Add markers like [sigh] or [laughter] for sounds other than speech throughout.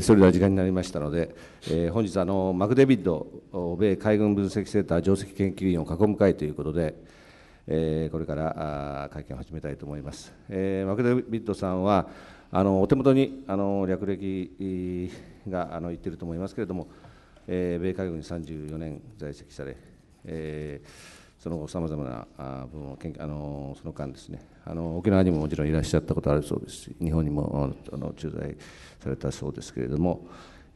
それでは時間になりましたので、えー、本日あのマクデビッド米海軍分析センター上席研究員を囲む会ということで、えー、これから会見を始めたいと思います、えー、マクデビッドさんはあのお手元にあの略歴があの言っていると思いますけれども、えー、米海軍に34年在籍され、えーその後さまざまな部分をあのその間ですねあの沖縄にももちろんいらっしゃったことあるそうですし日本にもあの駐在されたそうですけれども、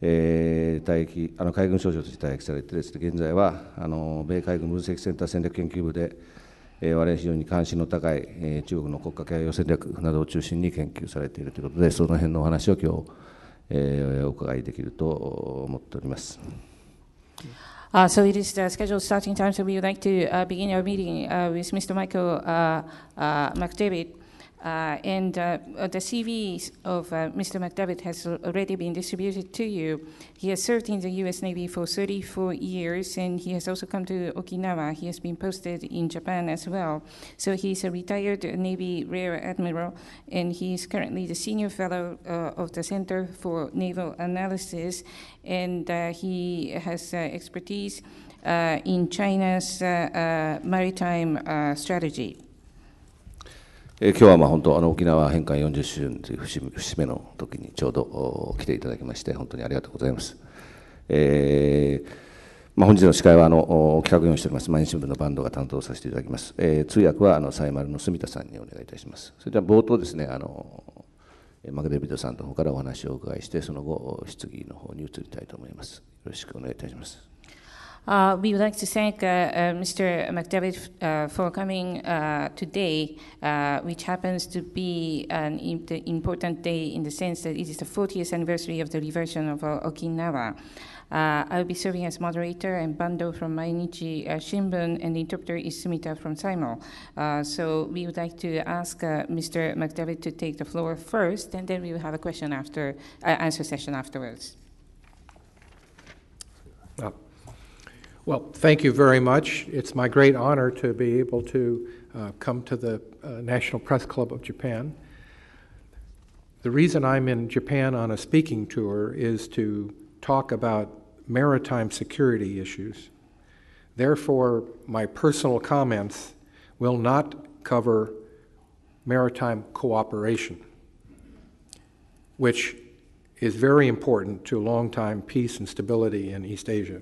えー、退役あの海軍少将として退役されてです、ね、現在はあの米海軍分析センター戦略研究部で、えー、我々非常に関心の高い、えー、中国の国家海洋戦略などを中心に研究されているということでその辺のお話を今日、えー、お伺いできると思っております。Uh, so it is the uh, scheduled starting time, so we would like to uh, begin our meeting uh, with Mr. Michael uh, uh, McDavid. Uh, and uh, uh the CVs of uh, Mr. McDavid has already been distributed to you. He has served in the U.S. Navy for 34 years, and he has also come to Okinawa. He has been posted in Japan as well. So he is a retired Navy Rear Admiral, and he is currently the senior fellow uh, of the Center for Naval Analysis, and uh, he has expertise in China's maritime strategy. え今日はまあ本当あの沖縄返還40周年という節目の時にちょうど来ていただきまして本当にありがとうございます。えーまあ、本日の司会はあの企画用意しております毎日新聞のバンドが担当させていただきます、えー、通訳はあのサイマルの住田さんにお願いいたしますそれでは冒頭ですねあのマグデビッドさんの方からお話をお伺いしてその後質疑の方に移りたいと思いますよろしくお願いいたします Uh, we would like to thank uh, uh, Mr. McDevitt uh, for coming uh, today, uh, which happens to be an important day in the sense that it is the 40th anniversary of the reversion of Okinawa. I'll be serving as moderator, and Bando from Mainichi Shimbun and the interpreter is Sumita from Saimo. so we would like to ask Mr. McDevitt to take the floor first, and then we will have a question after answer session afterwards. Well, thank you very much. It's my great honor to be able to uh, come to the uh, National Press Club of Japan. The reason I'm in Japan on a speaking tour is to talk about maritime security issues. Therefore, my personal comments will not cover maritime cooperation, which is very important to long term peace and stability in East Asia.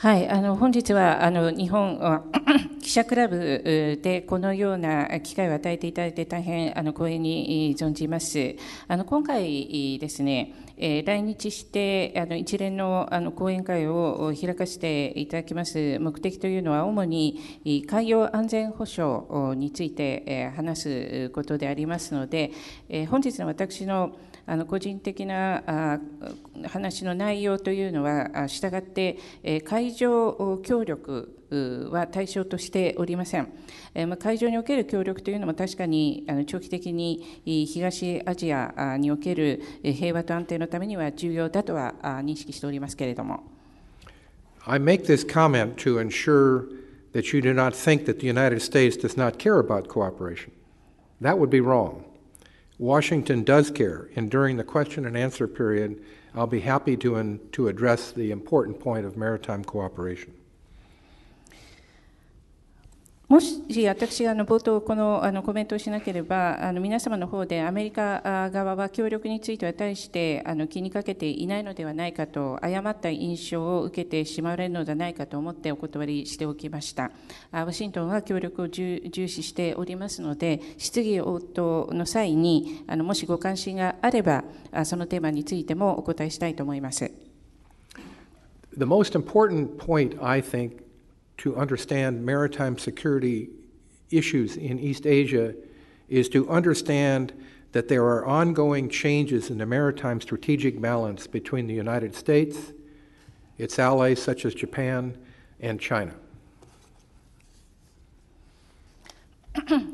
はい、あの本日はあの日本 [clears throat] 記者クラブでこのような機会を与えていただいて大変あの光栄に存じます。あの今回ですね、え来日してあの一連のあの講演会を開かせていただきます目的というのは主に海洋安全保障について話すことでありますので、え本日の私のあの個人的なあ話の内容というのはしたがってえ会場協力は対象としておりません。えまあ、会場における協力というのも確かにあの長期的に東アジアにおける平和と安定のためには重要だとは認識しておりますけれども。I make this comment to ensure that you do not think that the United States does not care about cooperation. That would be wrong. Washington does care, and during the question and answer period, I'll be happy to, in, to address the important point of maritime cooperation. もし私が冒頭このコメントをしなければあの皆様の方でアメリカ側は協力については対して気にかけていないのではないかと誤った印象を受けてしまわれるのではないかと思ってお断りしておきましたワシントンは協力を重視しておりますので質疑応答の際にもしご関心があればそのテーマについてもお答えしたいと思います。The most important point, I think, to understand maritime security issues in East Asia is to understand that there are ongoing changes in the maritime strategic balance between the United States, its allies such as Japan, and China.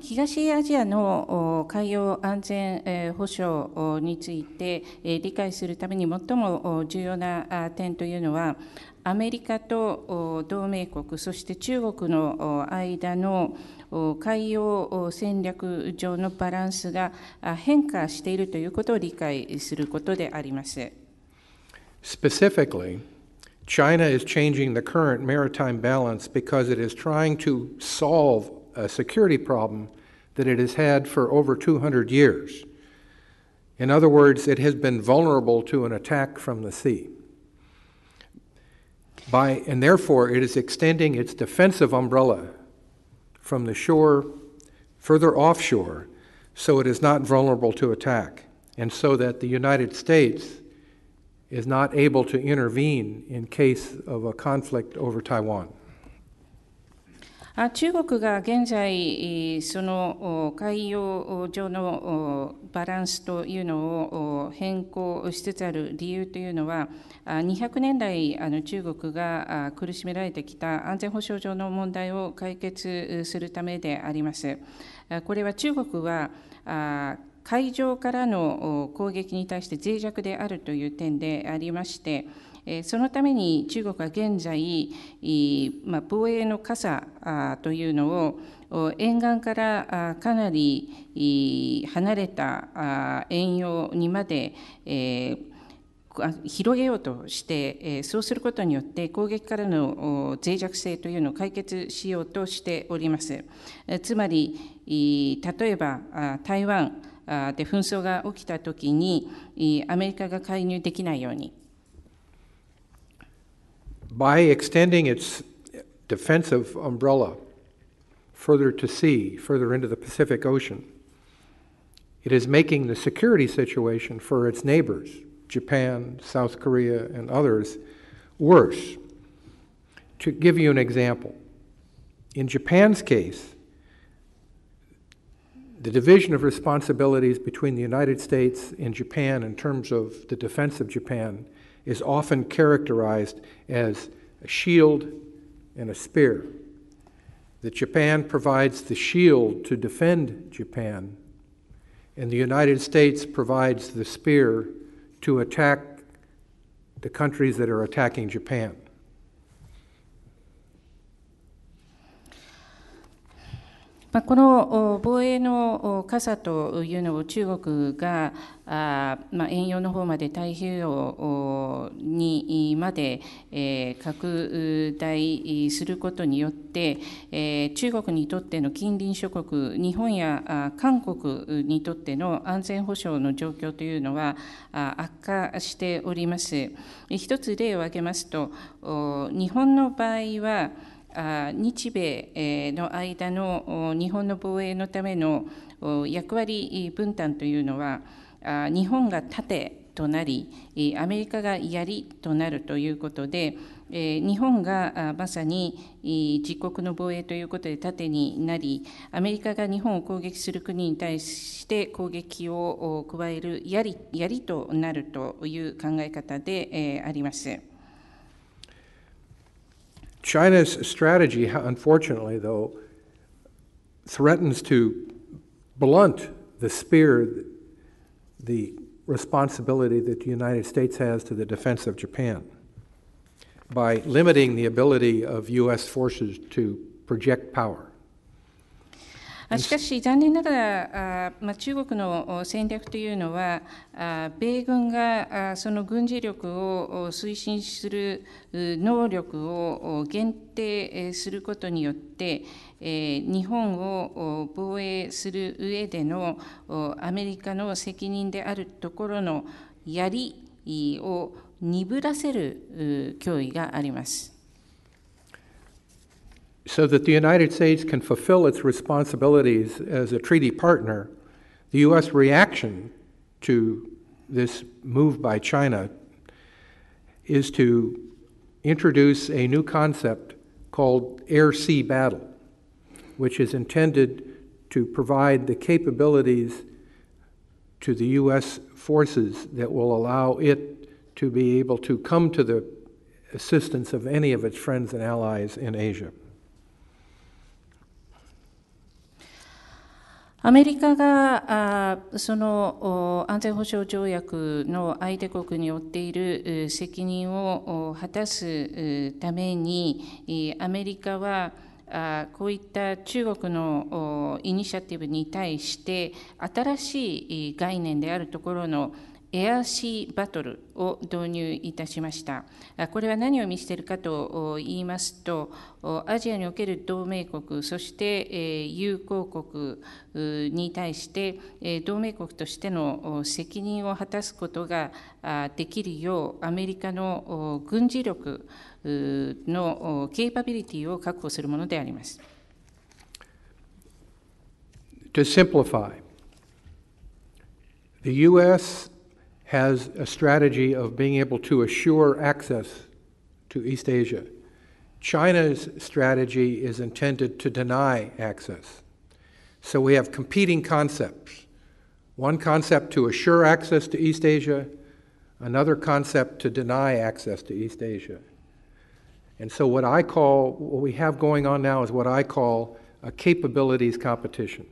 東アジアの海洋安全保障について理解するために最も重要な点というのは [coughs] アメリカと同盟国、そして中国の間の海洋戦略上のバランスが変化しているということを理解することであります。Specifically, China is changing the current maritime balance because it is trying to solve a security problem that it has had for over 200 years. In other words, it has been vulnerable to an attack from the sea. By, and therefore, it is extending its defensive umbrella from the shore further offshore so it is not vulnerable to attack, and so that the United States is not able to intervene in case of a conflict over Taiwan. 中国が現在、その海洋上のバランスというのを変更しつつある理由というのは、200年来、中国が苦しめられてきた安全保障上の問題を解決するためであります。これは中国は海上からの攻撃に対して脆弱であるという点でありまして、そのために中国は現在、防衛の傘というのを沿岸からかなり離れた遠洋にまで、広げようとして、そうすることによって攻撃からの脆弱性というのを解決しようとしております。つまり、例えば台湾で紛争が起きたときに、アメリカが介入できないように、by extending its defensive umbrella further to sea, further into the Pacific Ocean, it is making the security situation for its neighbors, Japan, South Korea, and others, worse. To give you an example, in Japan's case, the division of responsibilities between the United States and Japan in terms of the defense of Japan is often characterized as a shield and a spear. That Japan provides the shield to defend Japan, and the United States provides the spear to attack the countries that are attacking Japan. まあ、この防衛の傘というのを中国があ、まあ、遠洋の方まで太平洋にまで、拡大することによって、中国にとっての近隣諸国日本や韓国にとっての安全保障の状況というのは悪化しております。一つ例を挙げますと日本の場合は日米の間の日本の防衛のための役割分担というのは、日本が盾となり、アメリカが槍となるということで、日本がまさに自国の防衛ということで盾になり、アメリカが日本を攻撃する国に対して攻撃を加える槍槍となるという考え方であります。China's strategy, unfortunately, though, threatens to blunt the spear, the responsibility that the United States has to the defense of Japan by limiting the ability of U.S. forces to project power. しかし、残念ながら、まあ、中国の戦略というのは、米軍がその軍事力を推進する能力を限定することによって、日本を防衛する上でのアメリカの責任であるところの槍を鈍らせる脅威があります。so that the United States can fulfill its responsibilities as a treaty partner, the U.S. reaction to this move by China is to introduce a new concept called air sea battle, which is intended to provide the capabilities to the U.S. forces that will allow it to be able to come to the assistance of any of its friends and allies in Asia. アメリカがその安全保障条約の相手国に負っている責任を果たすために、アメリカはこういった中国のイニシアティブに対して、新しい概念であるところのエアーシーバトルを導入いたしました。これは何を意味しているかと言いますと、アジアにおける同盟国、そして友好国に対して、同盟国としての責任を果たすことができるよう、アメリカの軍事力のケイパビリティを確保するものであります。To simplify, the U.S. has a strategy of being able to assure access to East Asia. China's strategy is intended to deny access. So we have competing concepts. One concept to assure access to East Asia, another concept to deny access to East Asia. And so, what I call, what we have going on now is what I call a capabilities competition.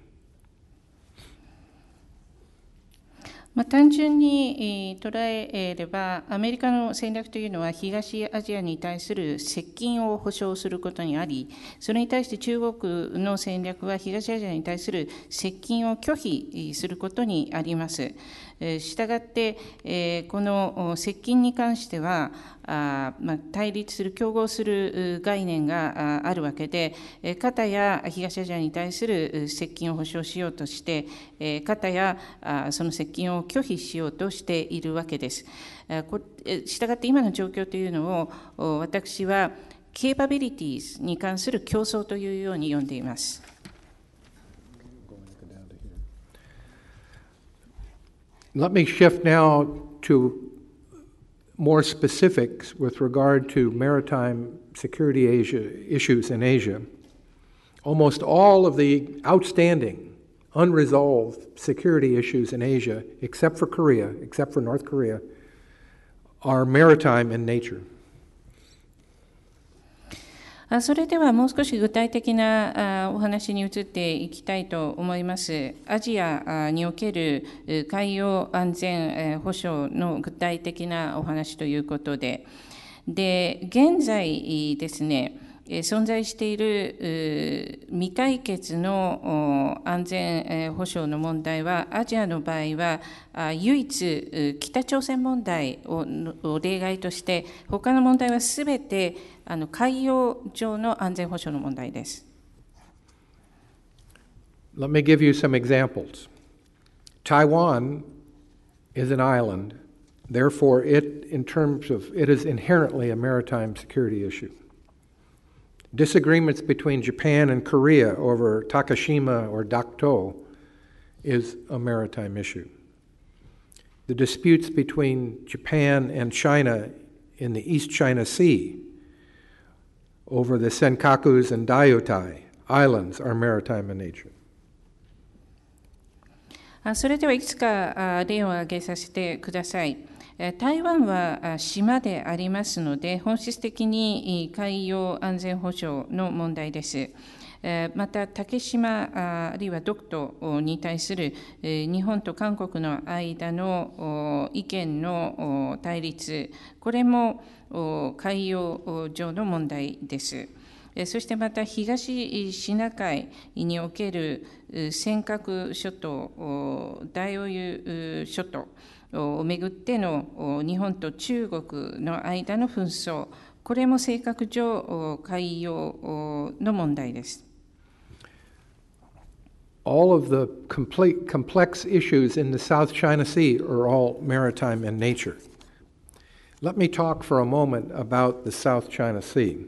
まあ、単純に、捉えれば、アメリカの戦略というのは、東アジアに対する接近を保障することにあり、それに対して中国の戦略は、東アジアに対する接近を拒否することにあります。したがって、えこの接近に関しては、あま対立する、競合する概念があるわけで、片や東アジアに対する接近を保障しようとして、片やその接近を拒否しようとしているわけです。したがって今の状況というのを、私は、ケーパビリティーズに関する競争というように呼んでいます。Let me shift now to more specifics with regard to maritime security Asia issues in Asia. Almost all of the outstanding, unresolved security issues in Asia, except for Korea, except for North Korea, are maritime in nature. それではもう少し具体的なお話に移っていきたいと思います。アジアにおける海洋安全保障の具体的なお話ということで、で、現在ですね、存在している未解決の安全保障の問題は、アジアの場合は、唯一北朝鮮問題を例外として、他の問題はすべてあの海洋上の安全保障の問題です。Let me give you some examples. Taiwan is an island, therefore, it, in terms of, it is inherently a maritime security issue. Disagreements between Japan and Korea over Takashima or Dokto is a maritime issue. The disputes between Japan and China in the East China Sea over the Senkakus and d i o t a i Islands are maritime in nature. それではいつか例を挙げさせてください。台湾は島でありますので、本質的に海洋安全保障の問題です。また竹島あるいは独島に対する日本と韓国の間の意見の対立、これも海洋上の問題です。そしてまた東シナ海における尖閣諸島、大オユ諸島をめぐっての日本と中国の間の紛争、これも性格上、海洋の問題です。all of the complete, complex issues in the South China Sea are all maritime in nature. Let me talk for a moment about the South China Sea.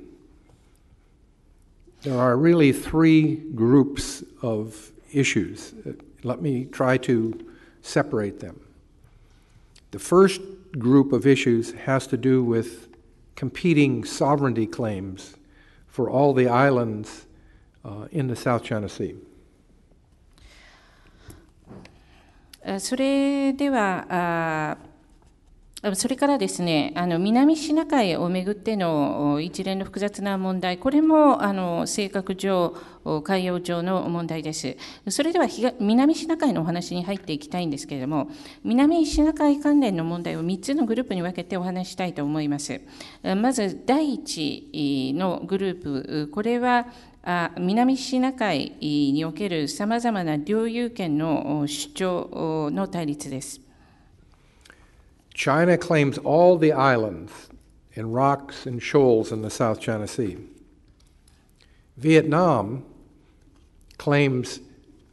There are really three groups of issues. Let me try to separate them. The first group of issues has to do with competing sovereignty claims for all the islands uh, in the South China Sea. それでは、それからですね、あの南シナ海をめぐっての一連の複雑な問題、これもあの性格上、海洋上の問題です。それでは南シナ海のお話に入っていきたいんですけれども、南シナ海関連の問題を3つのグループに分けてお話したいと思います。まず第1のグループ、これは南シナ海におけるさまざまな領有権の主張の対立です。China claims all the islands and rocks and shoals in the South China Sea. Vietnam claims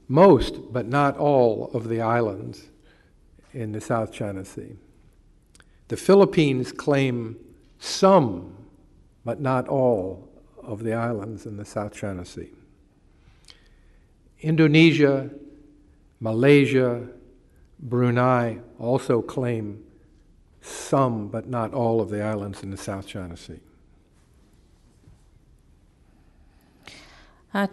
most, but not all, of the islands in the South China Sea. The Philippines claim some, but not all, of the islands in the South China Sea. Indonesia, Malaysia, Brunei also claim some, but not all, of the islands in the South China Sea.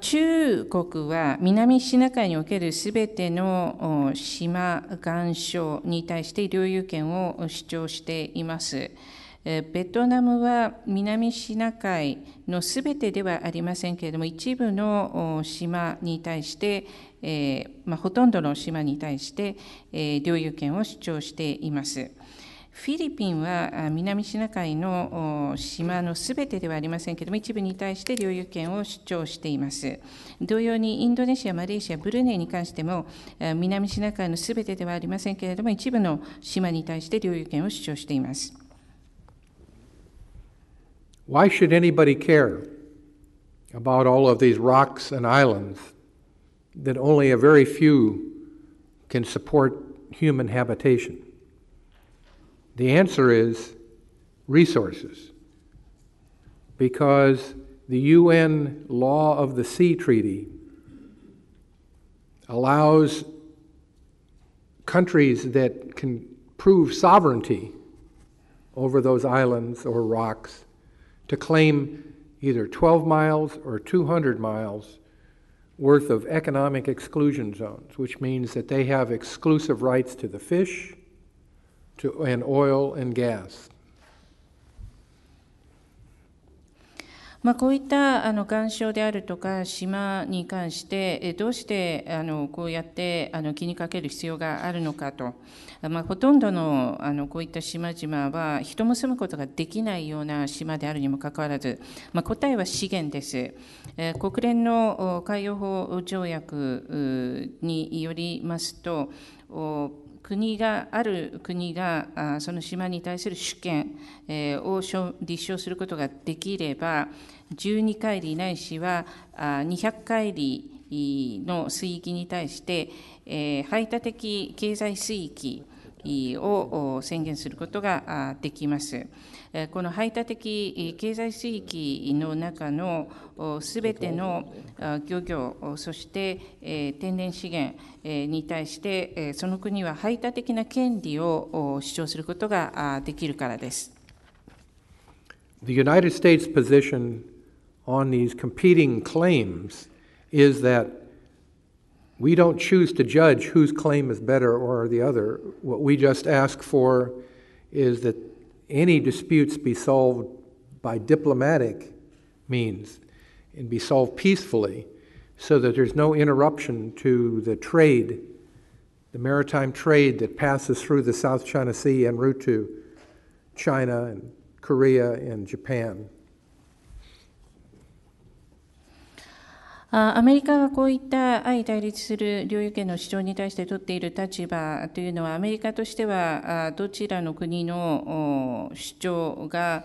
中国は南シナ海におけるすべての島、岩礁に対して領有権を主張しています。ベトナムは南シナ海のすべてではありませんけれども、一部の島に対して、えまあ、ほとんどの島に対して、え領有権を主張しています。フィリピンは南シナ海の島のすべてではありませんけれども、一部に対して領有権を主張しています。同様にインドネシア、マレーシア、ブルネイに関しても、南シナ海のすべてではありませんけれども、一部の島に対して領有権を主張しています。Why should anybody care about all of these rocks and islands that only a very few can support human habitation? The answer is resources. Because the UN Law of the Sea Treaty allows countries that can prove sovereignty over those islands or rocks to claim either 12 miles or 200 miles worth of economic exclusion zones, which means that they have exclusive rights to the fish to, and oil and gas. まあ、こういったあの岩礁であるとか島に関してどうしてあのこうやってあの気にかける必要があるのかと。まあ、ほとんどのあのこういった島々は人も住むことができないような島であるにもかかわらず、まあ、答えは資源です、えー、国連の海洋法条約によりますと国がある国がその島に対する主権を立証することができれば12海里ないしは200海里の水域に対して排他的経済水域を宣言することができます。この排他的経済水域の中のすべての漁業、そして天然資源に対して、その国は排他的な権利を主張することができるからです。The United States position on these competing claims is that We don't choose to judge whose claim is better or the other. What we just ask for is that any disputes be solved by diplomatic means and be solved peacefully so that there's no interruption to the trade, the maritime trade that passes through the South China Sea en route to China and Korea and Japan. アメリカがこういった相対立する領有権の主張に対して取っている立場というのは、アメリカとしてはどちらの国の主張が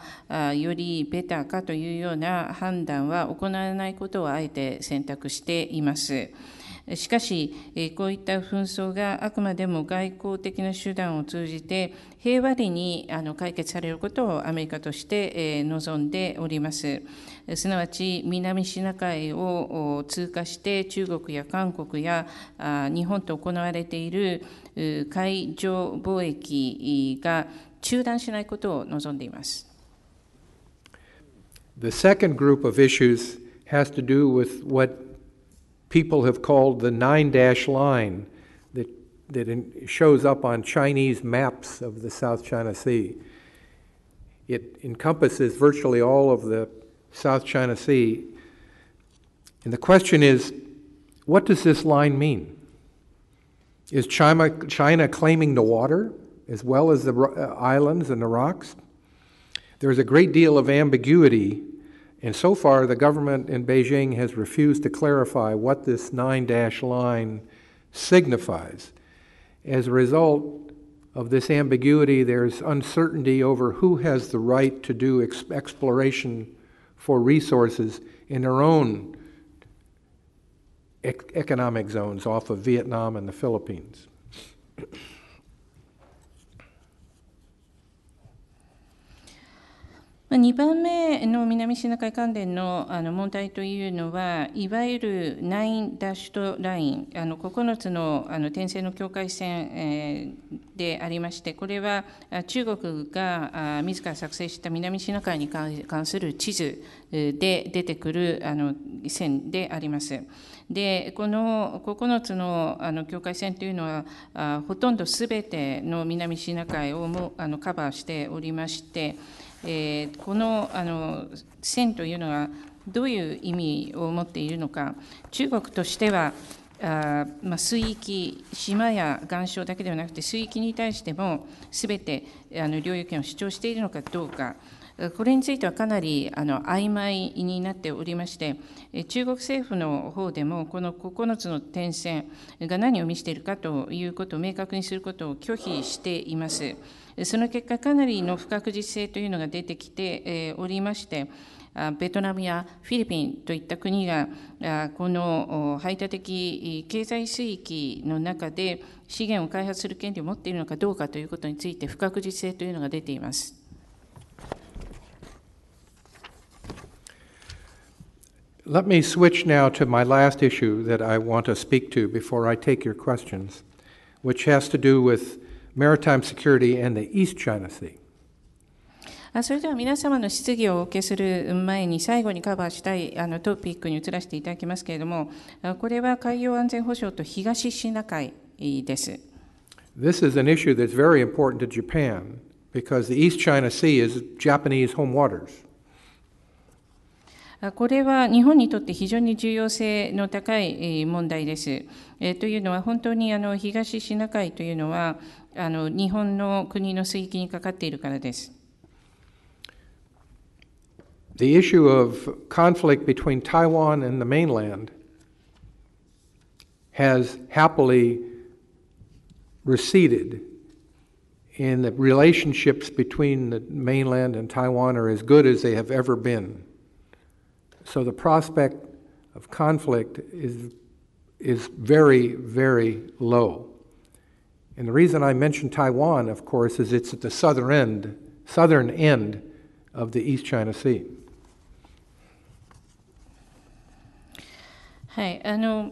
よりベターかというような判断は行わないことをあえて選択しています。しかし、こういった紛争があくまでも外交的な手段を通じて、平和裏にあの解決されることをアメリカとして望んでおります。すなわち、南シナ海を通過して、中国や韓国や日本と行われている海上貿易が中断しないことを望んでいます。The second group of issues has to do with what people have called the nine dash line that, that in, shows up on Chinese maps of the South China Sea. It encompasses virtually all of the South China Sea. And the question is what does this line mean? Is China, China claiming the water as well as the uh, islands and the rocks? There's a great deal of ambiguity and so far, the government in Beijing has refused to clarify what this nine dash line signifies. As a result of this ambiguity, there's uncertainty over who has the right to do exploration for resources in their own economic zones off of Vietnam and the Philippines. 2番目の南シナ海関連のあの問題というのは、いわゆる9ダッシュとライン、あの9つのあの点線の境界線、でありまして、これは中国が自ら作成した南シナ海に関する地図で出てくるあの線であります。でこの9つのあの境界線というのはあほとんどすべての南シナ海をもあのカバーしておりましてえー、このあの線というのはどういう意味を持っているのか、中国としては、あまあ、水域、島や岩礁だけではなくて、水域に対してもすべてあの領有権を主張しているのかどうか。これについてはかなりあの曖昧になっておりまして、中国政府の方でも、この9つの点線が何を見しているかということを明確にすることを拒否しています。その結果、かなりの不確実性というのが出てきておりまして、ベトナムやフィリピンといった国が、この排他的経済水域の中で資源を開発する権利を持っているのかどうかということについて、不確実性というのが出ています。Let me switch now to my last issue that I want to speak to before I take your questions, which has to do with maritime security and the East China Sea. それでは皆様の質疑をお受けする前に最後にカバーしたいあのトピックに移らせていただきますけれども、これは海洋安全保障と東シナ海です。This is an issue that's very important to Japan because the East China Sea is Japanese home waters. これは日本にとって非常に重要性の高い問題です。えというのは、本当にあの東シナ海というのはあの、日本の国の水域にかかっているからです。The issue of conflict between Taiwan and the mainland has happily receded and the relationships between the mainland and Taiwan are as good as they have ever been. So the prospect of conflict is, is very, very low. And the reason I mention Taiwan, of course, is it's at the southern end, southern end of the East China Sea. はい、あの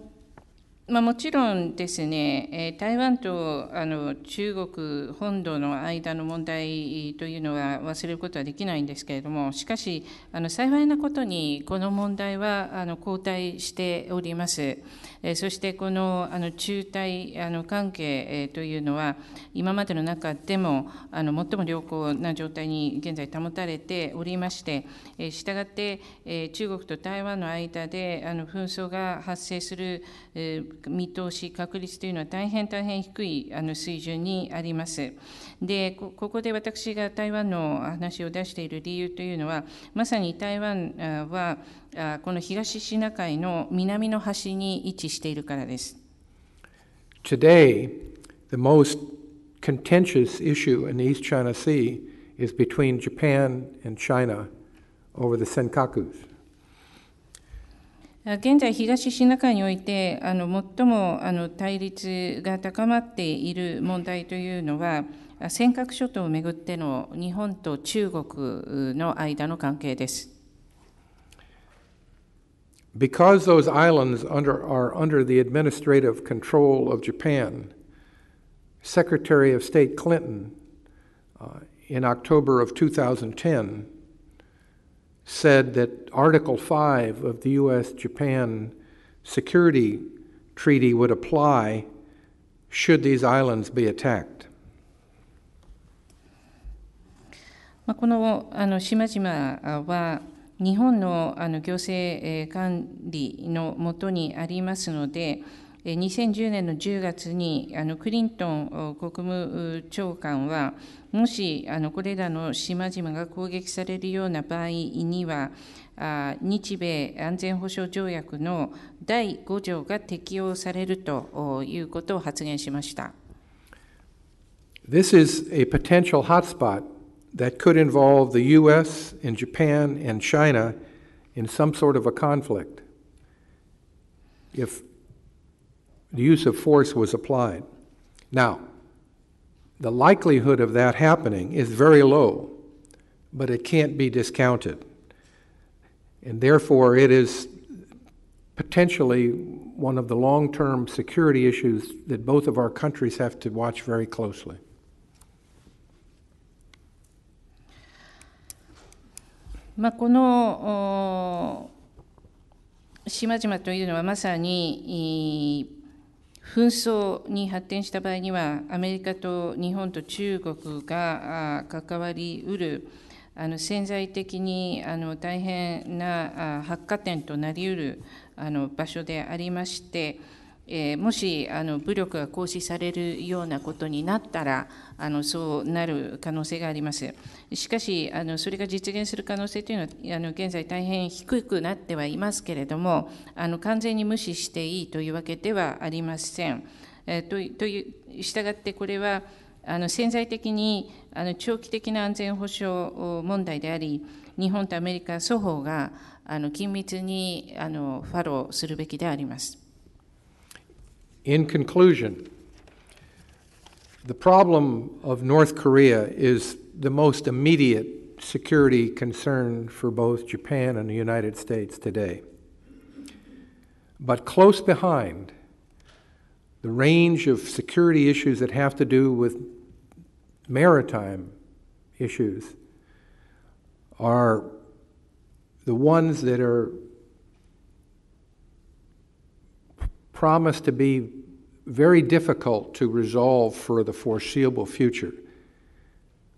まあ、もちろんですね、え台湾とあの中国本土の間の問題というのは忘れることはできないんですけれども、しかし、あの幸いなことに、この問題はあの後退しております。そしてこのあの中台あの関係というのは、今までの中でもあの最も良好な状態に現在保たれておりまして、したがって中国と台湾の間であの紛争が発生する見通し、確率というのは大変大変低いあの水準にあります。でここで私が台湾の話を出している理由というのはまさに台湾はこの東シナ海の南の端に位置しているからです。Today, the most contentious issue in the East China Sea is between Japan and China over the Senkakus. 現在、東シナ海において、あの最もあの対立が高まっている問題というのは、尖閣諸島をめぐっての日本と中国の間の関係です。Because those islands under, are under the administrative control of Japan, Secretary of State Clinton uh, in October of 2010 said that Article 5 of the U.S. Japan Security Treaty would apply should these islands be attacked. まあ、このあの島々は日本のあの行政管理のもとにありますので、2010年の10月にあのクリントン国務長官は、もしあのこれらの島々が攻撃されるような場合には、あ日米安全保障条約の第5条が適用されるということを発言しました。This is a potential hotspot that could involve the US and Japan and China in some sort of a conflict if the use of force was applied. Now, the likelihood of that happening is very low, but it can't be discounted. And therefore, it is potentially one of the long term security issues that both of our countries have to watch very closely. まあ、この島々というのはまさに紛争に発展した場合には、アメリカと日本と中国が関わりうる、あの潜在的にあの大変な発火点となりうるあの場所でありまして、えー、もしあの武力が行使されるようなことになったらあのそうなる可能性がありますしかしあのそれが実現する可能性というのはあの現在大変低くなってはいますけれどもあの完全に無視していいというわけではありません、えー、というしたがってこれはあの潜在的にあの長期的な安全保障問題であり日本とアメリカ双方があの緊密にあのファローするべきであります。In conclusion, the problem of North Korea is the most immediate security concern for both Japan and the United States today. But close behind, the range of security issues that have to do with maritime issues are the ones that are promised to be very difficult to resolve for the foreseeable future,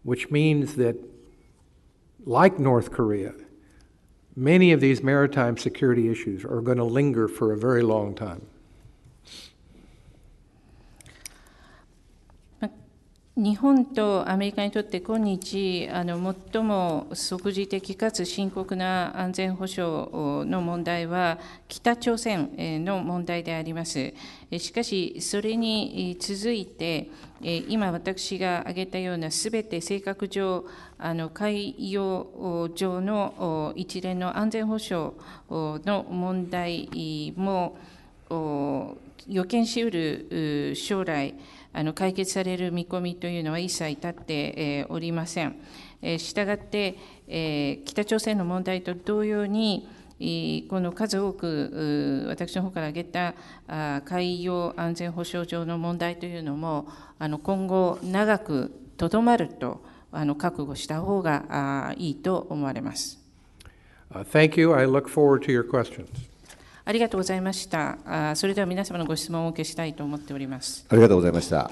which means that, like North Korea, many of these maritime security issues are going to linger for a very long time. 日本とアメリカにとって今日、あの最も即時的かつ深刻な安全保障の問題は、北朝鮮の問題であります。しかし、それに続いて、今、私が挙げたようなすべて性格上、あの海洋上の一連の安全保障の問題も予見しうる将来、あの解決される見込みというのは一切立っておりません。したがって、北朝鮮の問題と同様に、この数多く私の方から挙げた海洋安全保障上の問題というのもあの今後長くとどまるとあの覚悟した方がいいと思われます。Thank you. I look forward to your questions. ありがとうございました。あそれでは皆様のご質問をお受けしたいと思っております。ありがとうございました。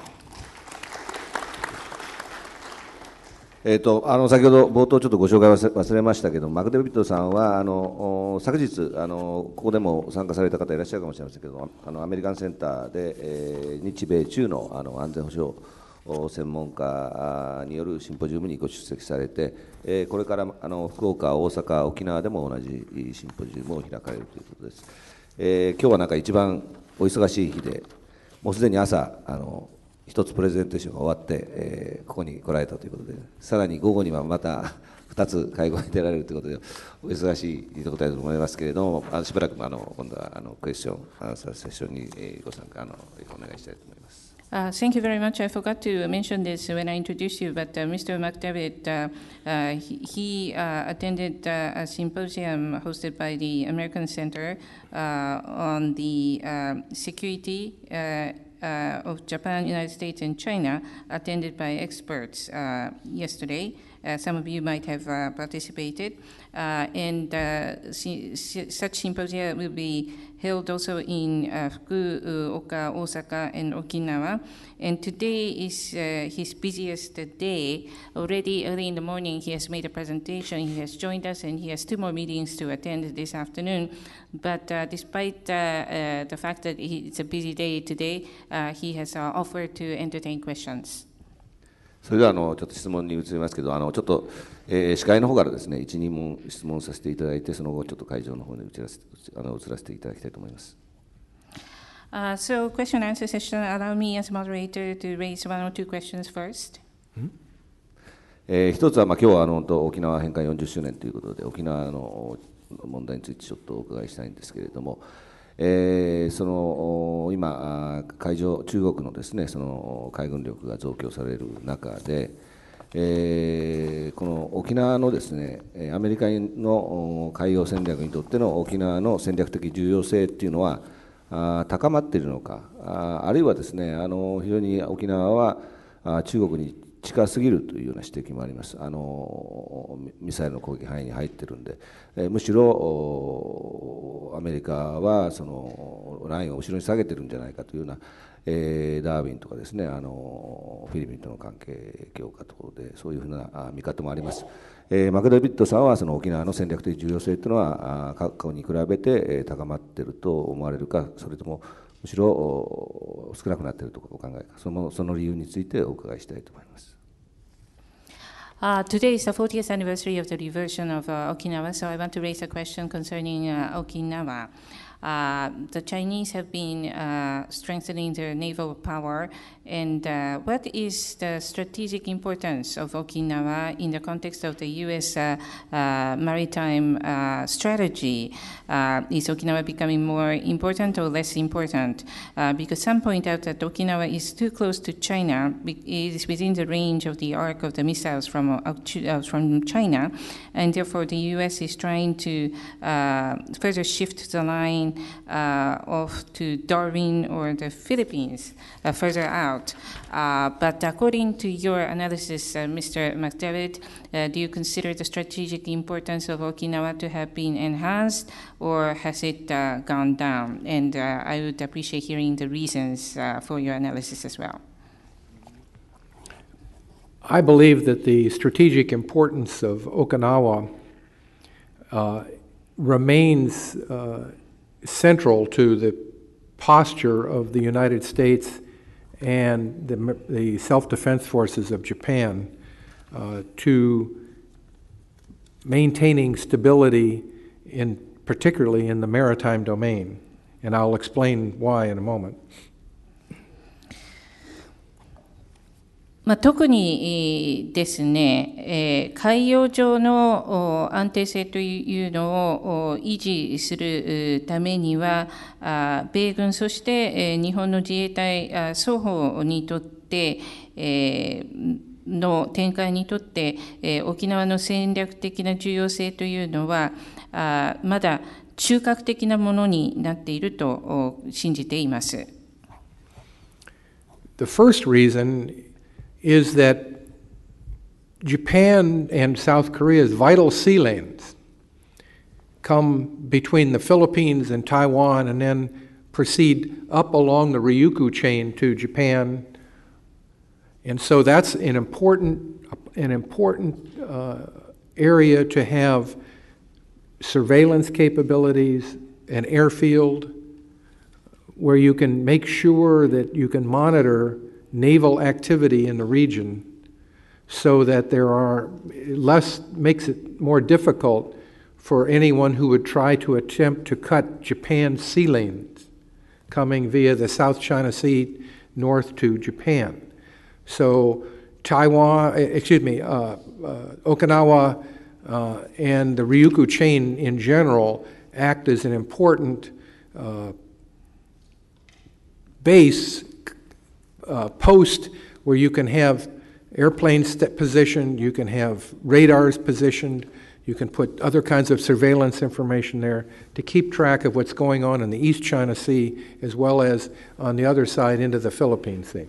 えーと、とあの先ほど冒頭ちょっとご紹介忘れましたけどマクデビットさんはあの昨日あのここでも参加された方いらっしゃるかもしれませんけどあのアメリカンセンターで、えー、日米中のあの安全保障専門家によるシンポジウムにご出席されて、えこれからあの福岡、大阪、沖縄でも同じシンポジウムを開かれるということです。えー、今日はなんか一番お忙しい日で、もうすでに朝、あの一つプレゼンテーションが終わって、えー、ここに来られたということで、さらに午後にはまた2つ会合に出られるということで、お忙しいところだと思いますけれども、あしばらくあの今度はあのクエスチョン、アンサーセッションに、えご参加あのお願いしたいと思います。Uh, thank you very much. I forgot to mention this when I introduced you, but uh, Mr. McDavid, uh, uh, he, he uh, attended uh, a symposium hosted by the American Center on the security of Japan, United States, and China, attended by experts yesterday. Uh, some of you might have uh, participated. Uh, and such symposia will be held also in Fukuoka, Osaka, and Okinawa. And today is his busiest day. Already early in the morning, he has made a presentation. He has joined us, and he has two more meetings to attend this afternoon. But uh, despite uh, uh, the fact that he, it's a busy day today, he has offered to entertain questions. それではあのちょっと質問に移りますけど、あのちょっと、えー、司会の方からですね、1、2問質問させていただいて、その後、ちょっと会場の方に移らせあの移らせていただきたいと思います。Uh, so, question answer session, allow me as moderator to raise one or two questions first. えー、一つは、まあ、今日はあの沖縄返還40周年ということで、沖縄の問題についてちょっとお伺いしたいんですけれども、えー、その今、海上、中国のです、ね、その海軍力が増強される中で、えー、この沖縄のですねアメリカの海洋戦略にとっての沖縄の戦略的重要性っていうのは高まっているのかあるいはですねあの非常に沖縄は中国に近すぎるというような指摘もあります、あのミサイルの攻撃範囲に入ってるんで、えむしろアメリカはそのラインを後ろに下げてるんじゃないかというような、えー、ダーウィンとかですねあのフィリピンとの関係強化等で、そういうふうな見方もあります。えー、マクドビットさんはその沖縄の戦略的重要性というのは過去に比べて高まっていると思われるか、それともむしろ少なくなっているとお考えかそのその理由についてお伺いしたいと思います。Uh, today is the 40th anniversary of the reversion of uh, Okinawa, so I want to raise a question concerning uh, Okinawa. Uh, the Chinese have been uh, strengthening their naval power. And uh, what is the strategic importance of Okinawa in the context of the U.S. maritime strategy? is Okinawa becoming more important or less important? because some point out that Okinawa is too close to China. It is within the range of the arc of the missiles from, uh, from China. And therefore, the U.S. is trying to further shift the line uh, off to Darwin or the Philippines uh, further out. Uh, but according to your analysis, Mr. McDavid, do you consider the strategic importance of Okinawa to have been enhanced or has it gone down? And I would appreciate hearing the reasons for your analysis as well. I believe that the strategic importance of Okinawa uh, remains central to the posture of the United States and the, the self defense forces of Japan uh, to maintaining stability, in, particularly in the maritime domain. And I'll explain why in a moment. まあ、特にですね、え海洋上の安定性というのを維持するためには、あ米軍そしてえ日本の自衛隊あ双方にとって、えの展開にとって、え沖縄の戦略的な重要性というのは、あまだ中核的なものになっていると信じています。The first reason is that Japan and South Korea's vital sea lanes come between the Philippines and Taiwan and then proceed up along the Ryukyu chain to Japan. And so that's an important, an important uh, area to have surveillance capabilities, an airfield, where you can make sure that you can monitor naval activity in the region so that there are less makes it more difficult for anyone who would try to attempt to cut Japan's sea lanes coming via the South China Sea north to Japan. So Taiwan, eh, excuse me, uh, uh, Okinawa uh, and the Ryukyu chain in general act as an important uh, base uh, post where you can have airplanes positioned, you can have radars positioned, you can put other kinds of surveillance information there to keep track of what's going on in the East China Sea as well as on the other side into the Philippine Sea.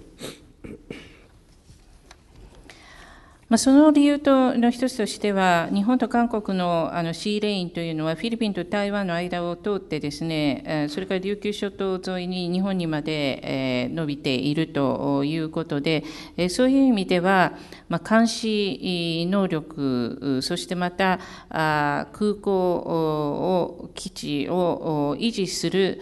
まあ、その理由との一つとしては、日本と韓国のあのシーレインというのは、フィリピンと台湾の間を通ってですね、それから琉球諸島沿いに日本にまで伸びているということで、そういう意味では、ま監視能力、そしてまた空港を、基地を維持する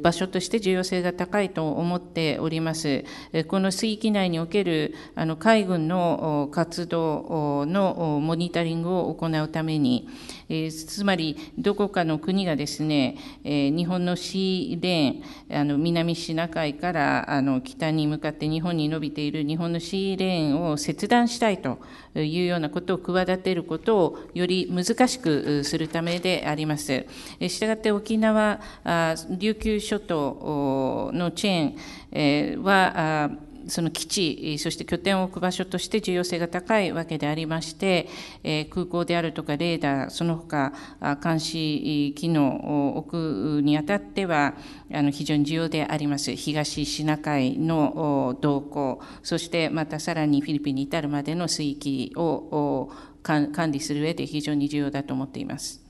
場所として重要性が高いと思っております。この水域内におけるあの海軍の活動のモニタリングを行うために、えー、つまりどこかの国がですね、えー、日本のシーレーンあの南シナ海からあの北に向かって日本に伸びている日本のシーレーンを切断したいというようなことを企てることをより難しくするためであります。したがって沖縄、琉球諸島のチェーンは、その基地、そして拠点を置く場所として重要性が高いわけでありまして、空港であるとかレーダー、その他監視機能を置くにあたっては、あの非常に重要であります。東シナ海の動向、そしてまたさらにフィリピンに至るまでの水域を管理する上で非常に重要だと思っています。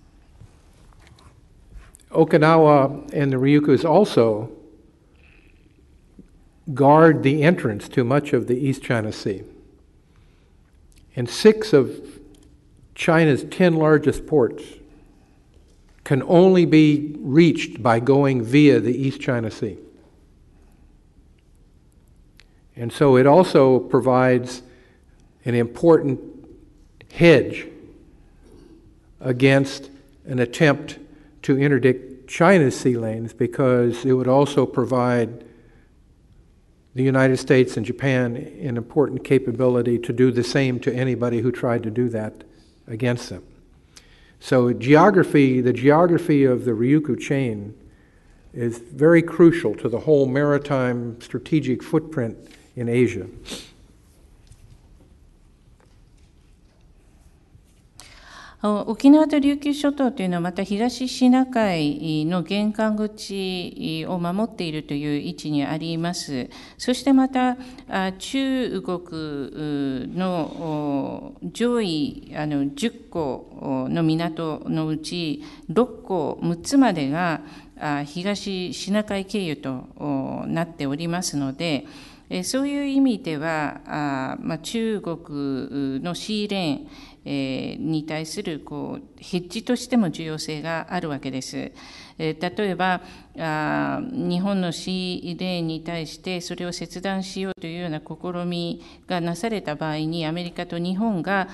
Okinawa and the Ryukyu is also guard the entrance to much of the East China Sea. And six of China's 10 largest ports can only be reached by going via the East China Sea. And so it also provides an important hedge against an attempt to interdict China's sea lanes because it would also provide the United States and Japan an important capability to do the same to anybody who tried to do that against them. So geography, the geography of the Ryukyu chain is very crucial to the whole maritime strategic footprint in Asia. 沖縄と琉球諸島というのはまた東シナ海の玄関口を守っているという位置にありますそしてまた中国の上位あの10個の港のうち6個6つまでが東シナ海経由となっておりますのでそういう意味では、中国のシーレーンえに対するこうヘッジとしても重要性があるわけです。え例えば日本の CDA に対してそれを切断しようというような試みがなされた場合にアメリカと日本が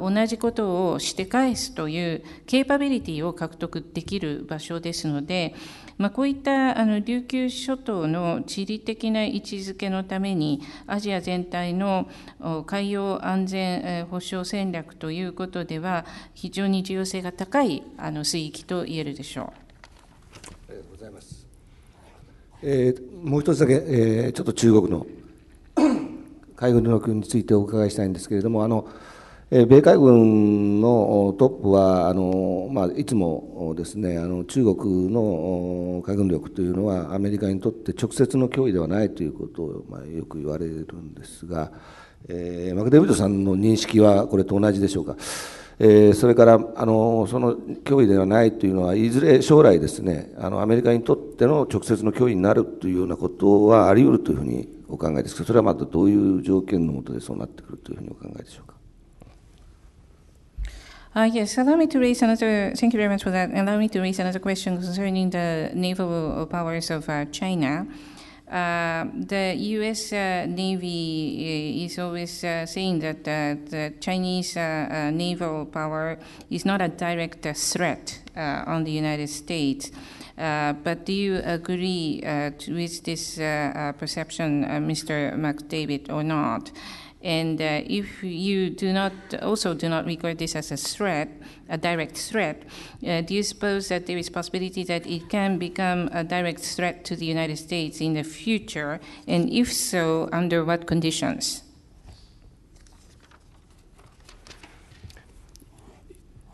同じことをして返すというケーパビリティを獲得できる場所ですのでまあ、こういったあの琉球諸島の地理的な位置づけのためにアジア全体の海洋安全保障戦略ということでは非常に重要性が高いあの水域と言えるでしょう。ありがとうございます。えー、もう一つだけ、えー、ちょっと中国の [clears throat] 海軍の国についてお伺いしたいんですけれども、あの米海軍のトップはあの、まあ、いつもです、ね、あの中国の海軍力というのはアメリカにとって直接の脅威ではないということを、まあ、よく言われるんですが、えー、マクデビッドさんの認識はこれと同じでしょうか、えー、それからあのその脅威ではないというのはいずれ将来です、ね、あのアメリカにとっての直接の脅威になるというようなことはあり得るというふうにお考えですかそれはまたどういう条件のもとでそうなってくるというふうにお考えでしょうか。Uh, yes, allow me to raise another, thank you very much for that. Allow me to raise another question concerning the naval powers of uh, China. Uh, the U.S. Uh, Navy uh, is always uh, saying that the Chinese naval power is not a direct threat on the United States. Uh, but do you agree uh, with this uh, perception, Mr. McDavid, or not? And uh, if you do not also do not regard this as a threat, a direct threat, uh, do you suppose that there is possibility that it can become a direct threat to the United States in the future? And if so, under what conditions?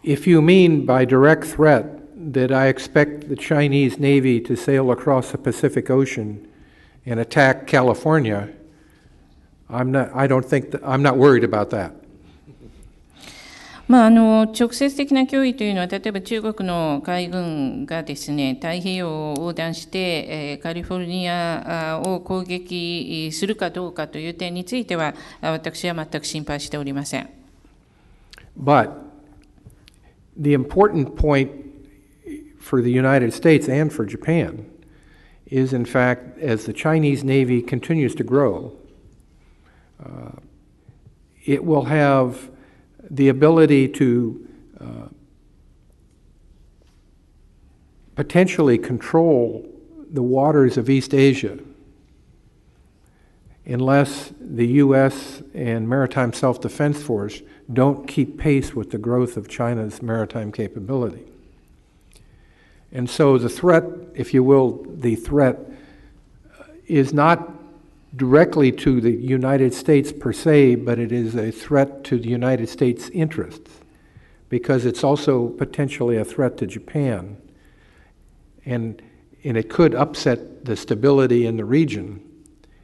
If you mean by direct threat that I expect the Chinese Navy to sail across the Pacific Ocean and attack California, I'm not, I don't think, that, I'm not worried about that. [laughs] まあ、あの直接的な脅威というのは、例えば中国の海軍がですね太平洋を横断して、えカリフォルニアを攻撃するかどうかという点については、私は全く心配しておりません。But the important point for the United States and for Japan is, in fact, as the Chinese Navy continues to grow, uh, it will have the ability to uh, potentially control the waters of East Asia unless the U.S. and Maritime Self Defense Force don't keep pace with the growth of China's maritime capability. And so the threat, if you will, the threat uh, is not directly to the United States per se, but it is a threat to the United States interests because it's also potentially a threat to Japan. And, and it could upset the stability in the region,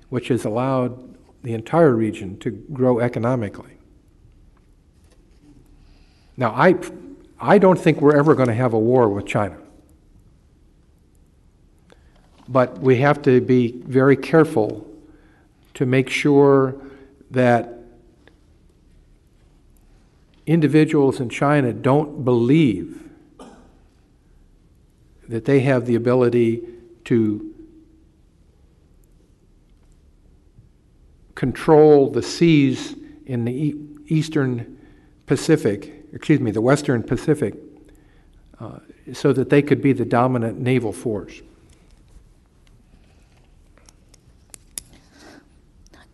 which has allowed the entire region to grow economically. Now, I, I don't think we're ever going to have a war with China. But we have to be very careful to make sure that individuals in China don't believe that they have the ability to control the seas in the eastern Pacific, excuse me, the western Pacific, uh, so that they could be the dominant naval force.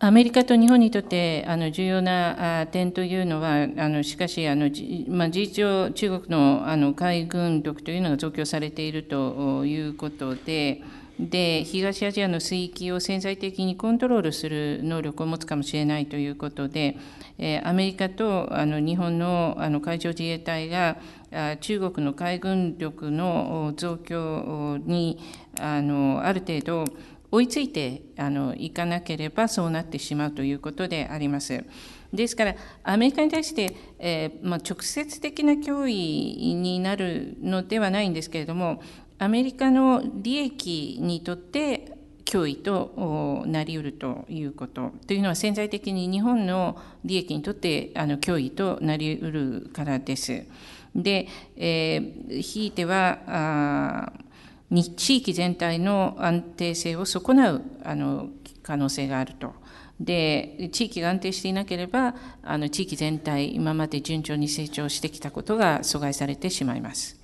アメリカと日本にとってあの重要な点というのは、あのしかしあの、まあ、事実上、中国のあの海軍力というのが増強されているということで、で東アジアの水域を潜在的にコントロールする能力を持つかもしれないということで、えアメリカとあの日本のあの海上自衛隊が中国の海軍力の増強にあのある程度、追いついてあのいかなければそうなってしまうということであります。ですから、アメリカに対して、えー、まあ、直接的な脅威になるのではないんですけれども、アメリカの利益にとって脅威となりうるということというのは潜在的に日本の利益にとってあの脅威となりうるからです。で、えー、ひいてはに地域全体の安定性を損なうあの可能性があると。で地域が安定していなければあの地域全体今まで順調に成長してきたことが阻害されてしまいます。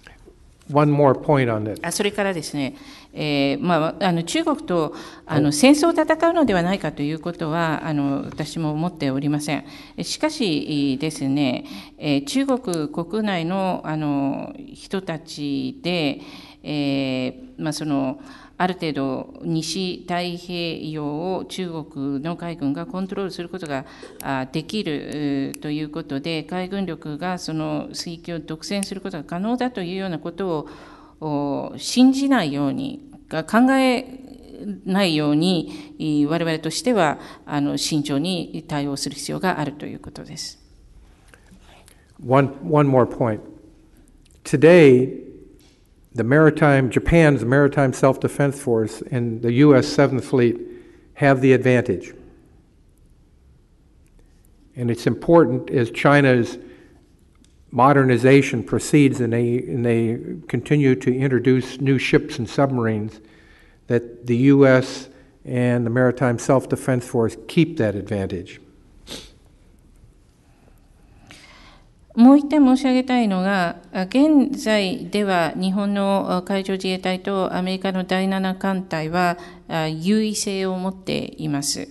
One more point on this. あそれからですね、えーまあ、あの中国とあの戦争を戦うのではないかということはあの私も思っておりません。しかしですね、えー、中国国内のあの人たちで、えー、まあ、そのある程度西太平洋を中国の海軍がコントロールすることができるということで海軍力がその水域を独占することが可能だというようなことを信じないように考えないように我々としてはあの慎重に対応する必要があるということです。One, one more point. Today, the maritime, Japan's maritime self-defense force and the U.S. Seventh Fleet have the advantage. And it's important as China's modernization proceeds and they, and they continue to introduce new ships and submarines that the U.S. and the Maritime Self-Defense Force keep that advantage. もう一点申し上げたいのが、現在では日本の海上自衛隊とアメリカの第7艦隊は優位性を持っています。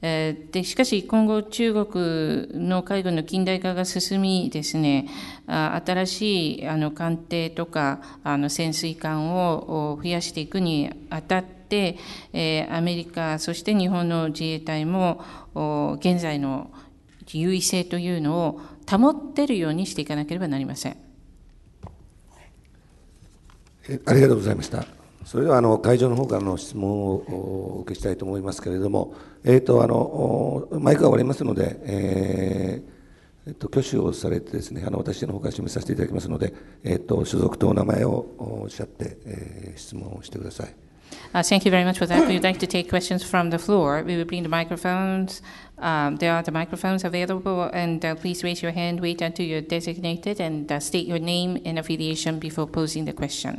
でしかし今後中国の海軍の近代化が進みですね新しいあの艦艇とかあの潜水艦を増やしていくにあたってアメリカそして日本の自衛隊も現在の優位性というのを保ってるようにしていかなければなりません。ありがとうございました。それではあの会場の方からの質問をお受けしたいと思いますけれども、えーと、あのマイクが終わりますので、えーえっと、挙手をされてですねあの私の方から示させていただきますので、えっと、所属とお名前をおっしゃって、えー、質問をしてください。Uh, thank you very much for that. We'd like to take questions from the floor. We will bring the microphones Um, there are the microphones available, and uh, please raise your hand, wait until you're designated, and uh, state your name and affiliation before posing the question.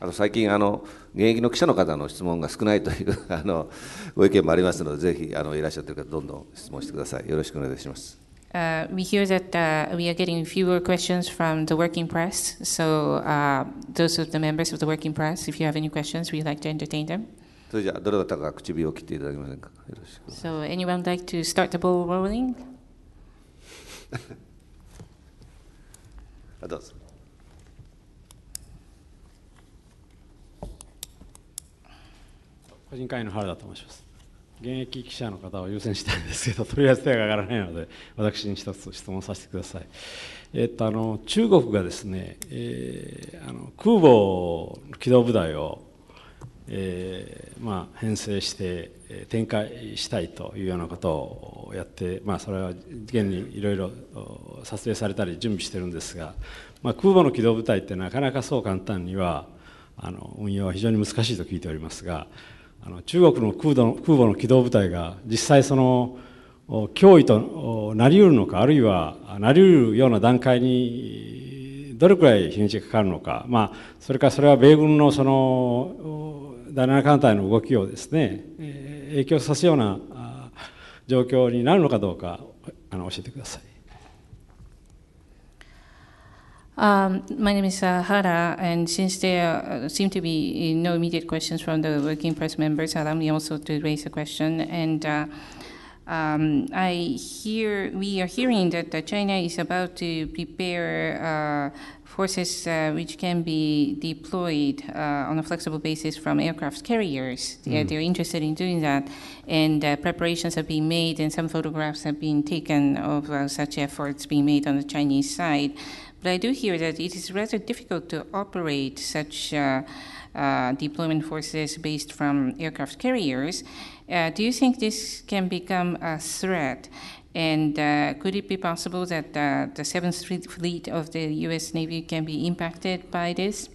あと最近あの、現役の記者の方の質問が少ないというあのご意見もありますので、ぜひあのいらっしゃっている方、どんどん質問してください。よろしくお願いします。Uh, we hear that uh, we are getting fewer questions from the working press, so uh, those of the members of the working press, if you have any questions, we'd like to entertain them. それじゃあどなたか唇を切っていただけませんか。よろしく。So anyone like to start the ball rolling? [laughs] どうぞ。個人会員の原田と申します。現役記者の方を優先したいんですけど、とりあえず手が上がらないので、私に一つ質問させてください。えっと、あの中国がですね、えー、あの空母機動部隊をえーまあ、編成して展開したいというようなことをやって、まあ、それは現にいろいろ撮影されたり準備してるんですが、まあ、空母の機動部隊ってなかなかそう簡単にはあの運用は非常に難しいと聞いておりますがあの中国の空母の空母の機動部隊が実際その脅威となりうるのかあるいはなりうるような段階にどれくらい日にちがかかるのか、まあ、それからそれは米軍のその第7艦隊の動きをですね、えー、影響させような状況になるのかどうかあの教えてください。Um, my name is uh, Hara, and since there uh, seem to be no immediate questions from the working press members, allow me also to raise a question. And uh, Um, I hear we are hearing that uh, China is about to prepare uh, forces uh, which can be deployed uh, on a flexible basis from aircraft carriers. Mm. they're interested in doing that, and uh, preparations have been made, and some photographs have been taken of uh, such efforts being made on the Chinese side. But I do hear that it is rather difficult to operate such deployment forces based from aircraft carriers uh, do you think this can become a threat? And uh, could it be possible that uh, the Seventh Fleet of the U.S. Navy can be impacted by this?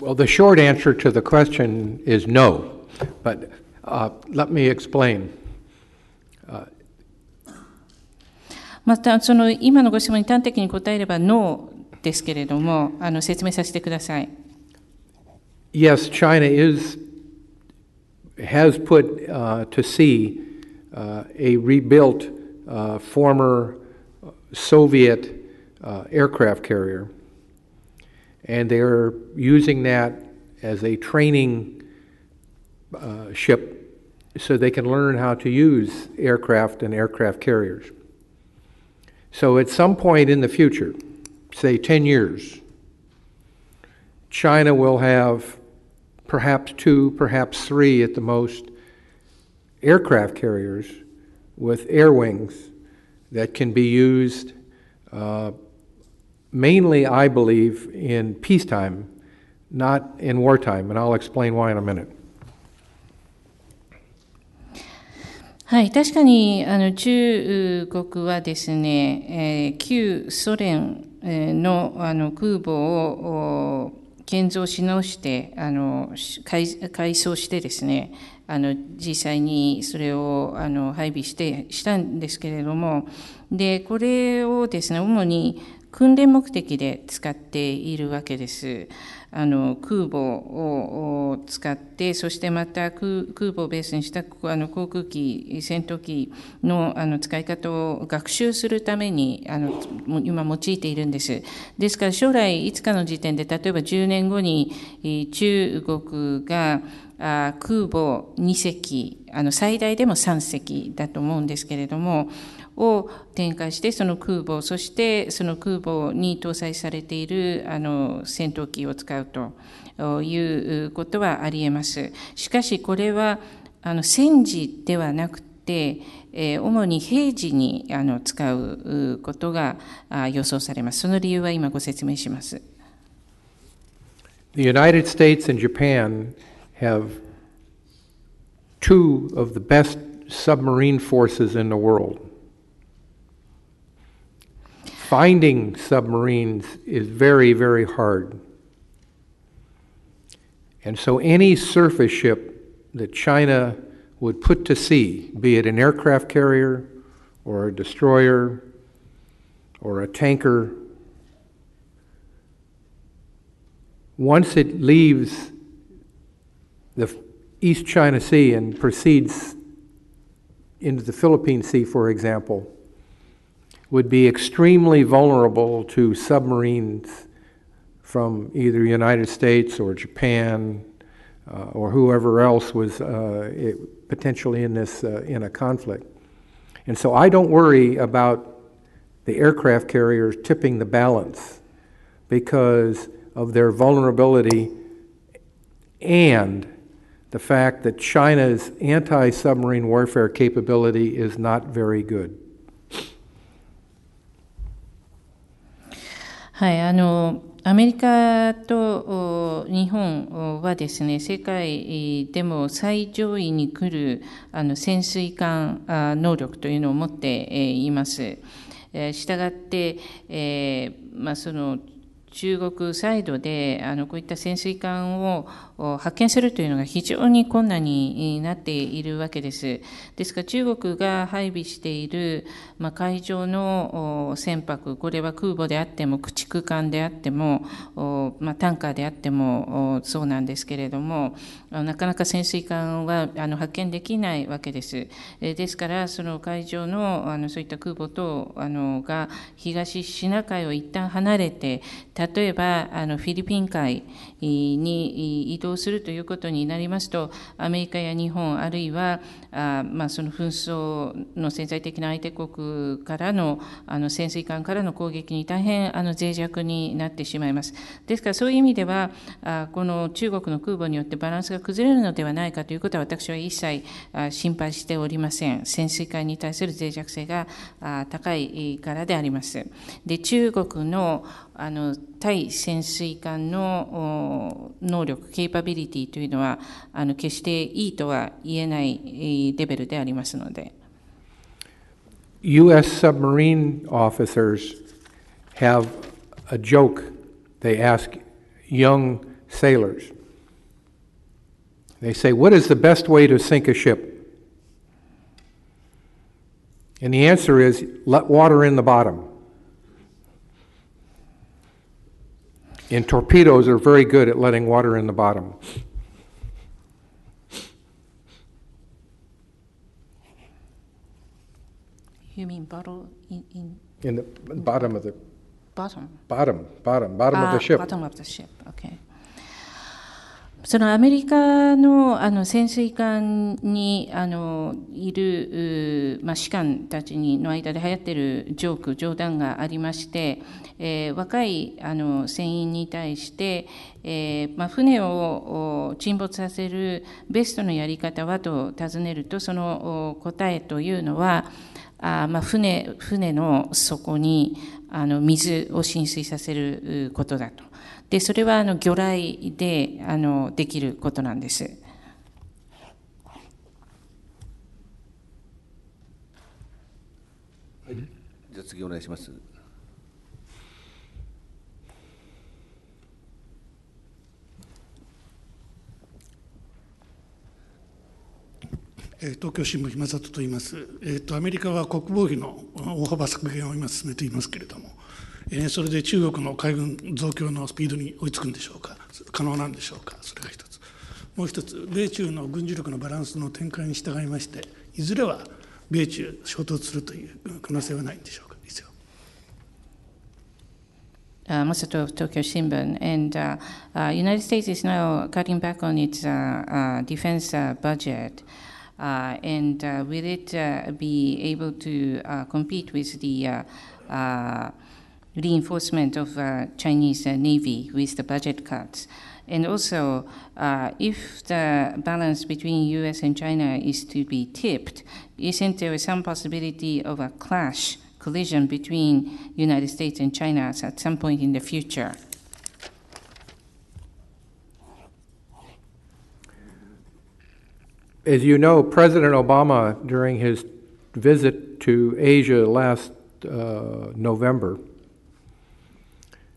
Well, the short answer to the question is no, but uh, let me explain. またその今のご質問に端的に答えればノーですけれどもあの説明させてください。Yes, uh, China is has put uh, to sea uh, a rebuilt uh, former Soviet aircraft carrier, and they're using that as a training ship so they can learn how to use aircraft and aircraft carriers. So at some point in the future, say 10 years, China will have perhaps two, perhaps three at the most, aircraft carriers with air wings that can be used uh, mainly, I believe, in peacetime, not in wartime, and I'll explain why in a minute. はい、確かにあの中国はですね、えー、旧ソ連のあの空母を建造し直してあの改改装してですねあの実際にそれをあの配備してしたんですけれどもでこれをですね主に訓練目的で使っているわけです。あの空母を使って、そしてまた空母をベースにしたあの航空機、戦闘機のあの使い方を学習するためにあの今用いているんです。ですから将来いつかの時点で、例えば10年後に中国が空母2隻、あの最大でも3隻だと思うんですけれども、を展開してその空母そしてその空母に搭載されているあの戦闘機を使うということはありえます。しかしこれはあの戦時ではなくて、え主に平時にあの使うことが予想されます。その理由は今ご説明します。The United States and Japan have two of the best submarine forces in the world. Finding submarines is very, very hard. And so any surface ship that China would put to sea, be it an aircraft carrier or a destroyer or a tanker, once it leaves the East China Sea and proceeds into the Philippine Sea, for example, would be extremely vulnerable to submarines from either United States or Japan uh, or whoever else was uh, it, potentially in this uh, in a conflict. And so I don't worry about the aircraft carriers tipping the balance because of their vulnerability and the fact that China's anti submarine warfare capability is not very good. はい、あのアメリカと日本はですね、世界でも最上位に来るあの潜水艦能力というのを持っています。したがって、えーまあ、その中国サイドであのこういった潜水艦を発見するというのが非常に困難になっているわけです。ですから中国が配備している、まあ、海上の船舶、これは空母であっても駆逐艦であっても、まあ、タンカーであってもそうなんですけれども、なかなか潜水艦はあの発見できないわけです。ですからその海上のあのそういった空母等あのが東シナ海を一旦離れて例えばあのフィリピン海に移動するということになりますとアメリカや日本あるいはあ、まあ、その紛争の潜在的な相手国からのあの潜水艦からの攻撃に大変あの脆弱になってしまいます。ですからそういう意味ではあこの中国の空母によってバランスが崩れるのではないかということは私は一切心配しておりません。潜水艦に対する脆弱性が高いからであります。で中国のあの対潜水艦の能力、ケイパビリティというのは、あの決していいとは言えないレベルでありますので。U.S. submarine officers have a joke they ask young sailors. They say, What is the best way to sink a ship? And the answer is, Let water in the bottom. And torpedoes are very good at letting water in the bottom. You mean bottle in, in in the bottom of the bottom bottom bottom bottom ah, of the ah, ship. Bottom of the ship. Okay. そのアメリカのあの潜水艦にあのいる、まあ、士官たちにの間で流行っているジョーク冗談がありまして、えー、若いあの船員に対して、えーまあ、船を沈没させるベストのやり方はと尋ねるとその答えというのはあ、まあ、船船の底にあの水を浸水させることだと。でそれはあの魚雷であのできることなんです。じゃあ次お願いします。東京新聞、今里と言います、えーと、アメリカは国防費の大幅削減を今、進めていますけれども、えそれで中国の海軍増強のスピードに追いつくんでしょうか可能なんでしょうかそれが一つもう一つ米中の軍事力のバランスの展開に従いましていずれは米中衝突するという可能性はないんでしょうか Uh, Masato of Tokyo Shimbun. And uh, uh, United States is now cutting back on its defense budget. and will it be able to compete with the reinforcement of uh, Chinese uh, Navy with the budget cuts. And also, uh, if the balance between U.S. and China is to be tipped, isn't there some possibility of a clash, collision between United States and China at some point in the future? As you know, President Obama, during his visit to Asia last uh, November,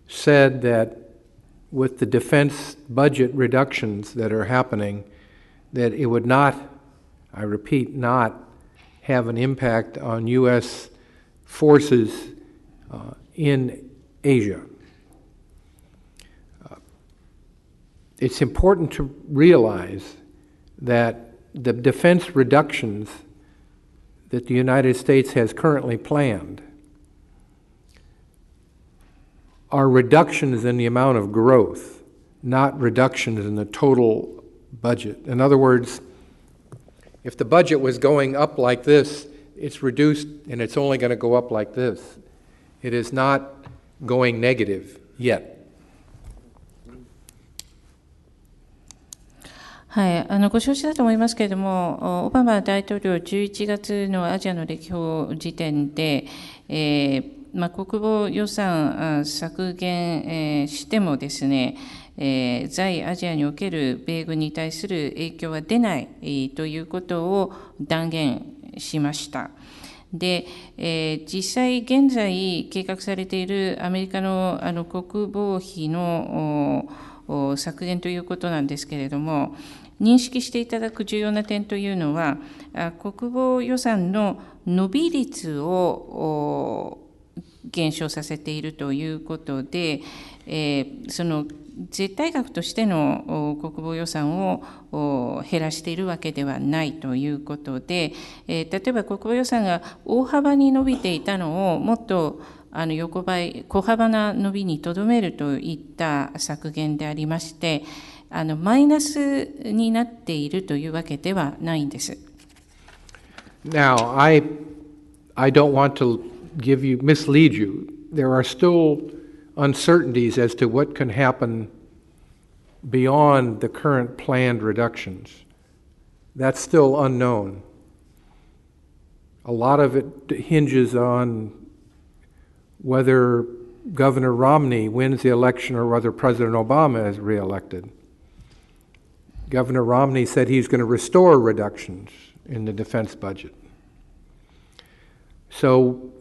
said that with the defense budget reductions that are happening, that it would not, I repeat, not have an impact on U.S. forces uh, in Asia. Uh, it's important to realize that the defense reductions that the United States has currently planned are reductions in the amount of growth, not reductions in the total budget. In other words, if the budget was going up like this, it's reduced and it's only going to go up like this. It is not going negative yet. はい、あのご承知だと思いますけれども、オバマ大統領、11月のアジアの歴訪時点で、えーまあ、国防予算削減、えしてもですね、え在アジアにおける米軍に対する影響は出ない、ということを断言しました。で、え実際現在計画されているアメリカのあの国防費の削減ということなんですけれども、認識していただく重要な点というのは、国防予算の伸び率を減少させているということで、えー、その絶対額としての国防予算を減らしているわけではないということで、えー、例えば国防予算が大幅に伸びていたのをもっとあの横ばい小幅な伸びにとどめるといった削減でありましてあのマイナスになっているというわけではないんです。Now, I, I don't want to give you, mislead you. There are still uncertainties as to what can happen beyond the current planned reductions. That's still unknown. A lot of it hinges on whether Governor Romney wins the election or whether President Obama is reelected. Governor Romney said he's going to restore reductions in the defense budget. So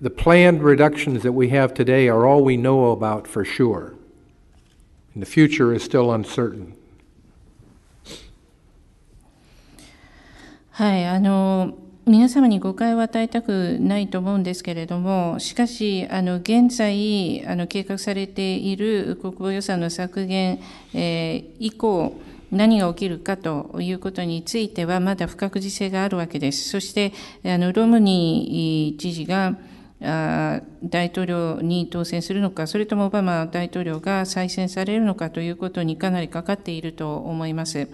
the planned reductions that we have today are all we know about for sure. And the future is still uncertain. はい、あの皆様に誤解を与えたくないと思うんですけれども、しかし、あの現在あの計画されている国防予算の削減、えー、以降、何が起きるかということについては、まだ不確実性があるわけです。そして、あのロムニー知事が、大統領に当選するのか、それともオバマ大統領が再選されるのかということにかなりかかっていると思います。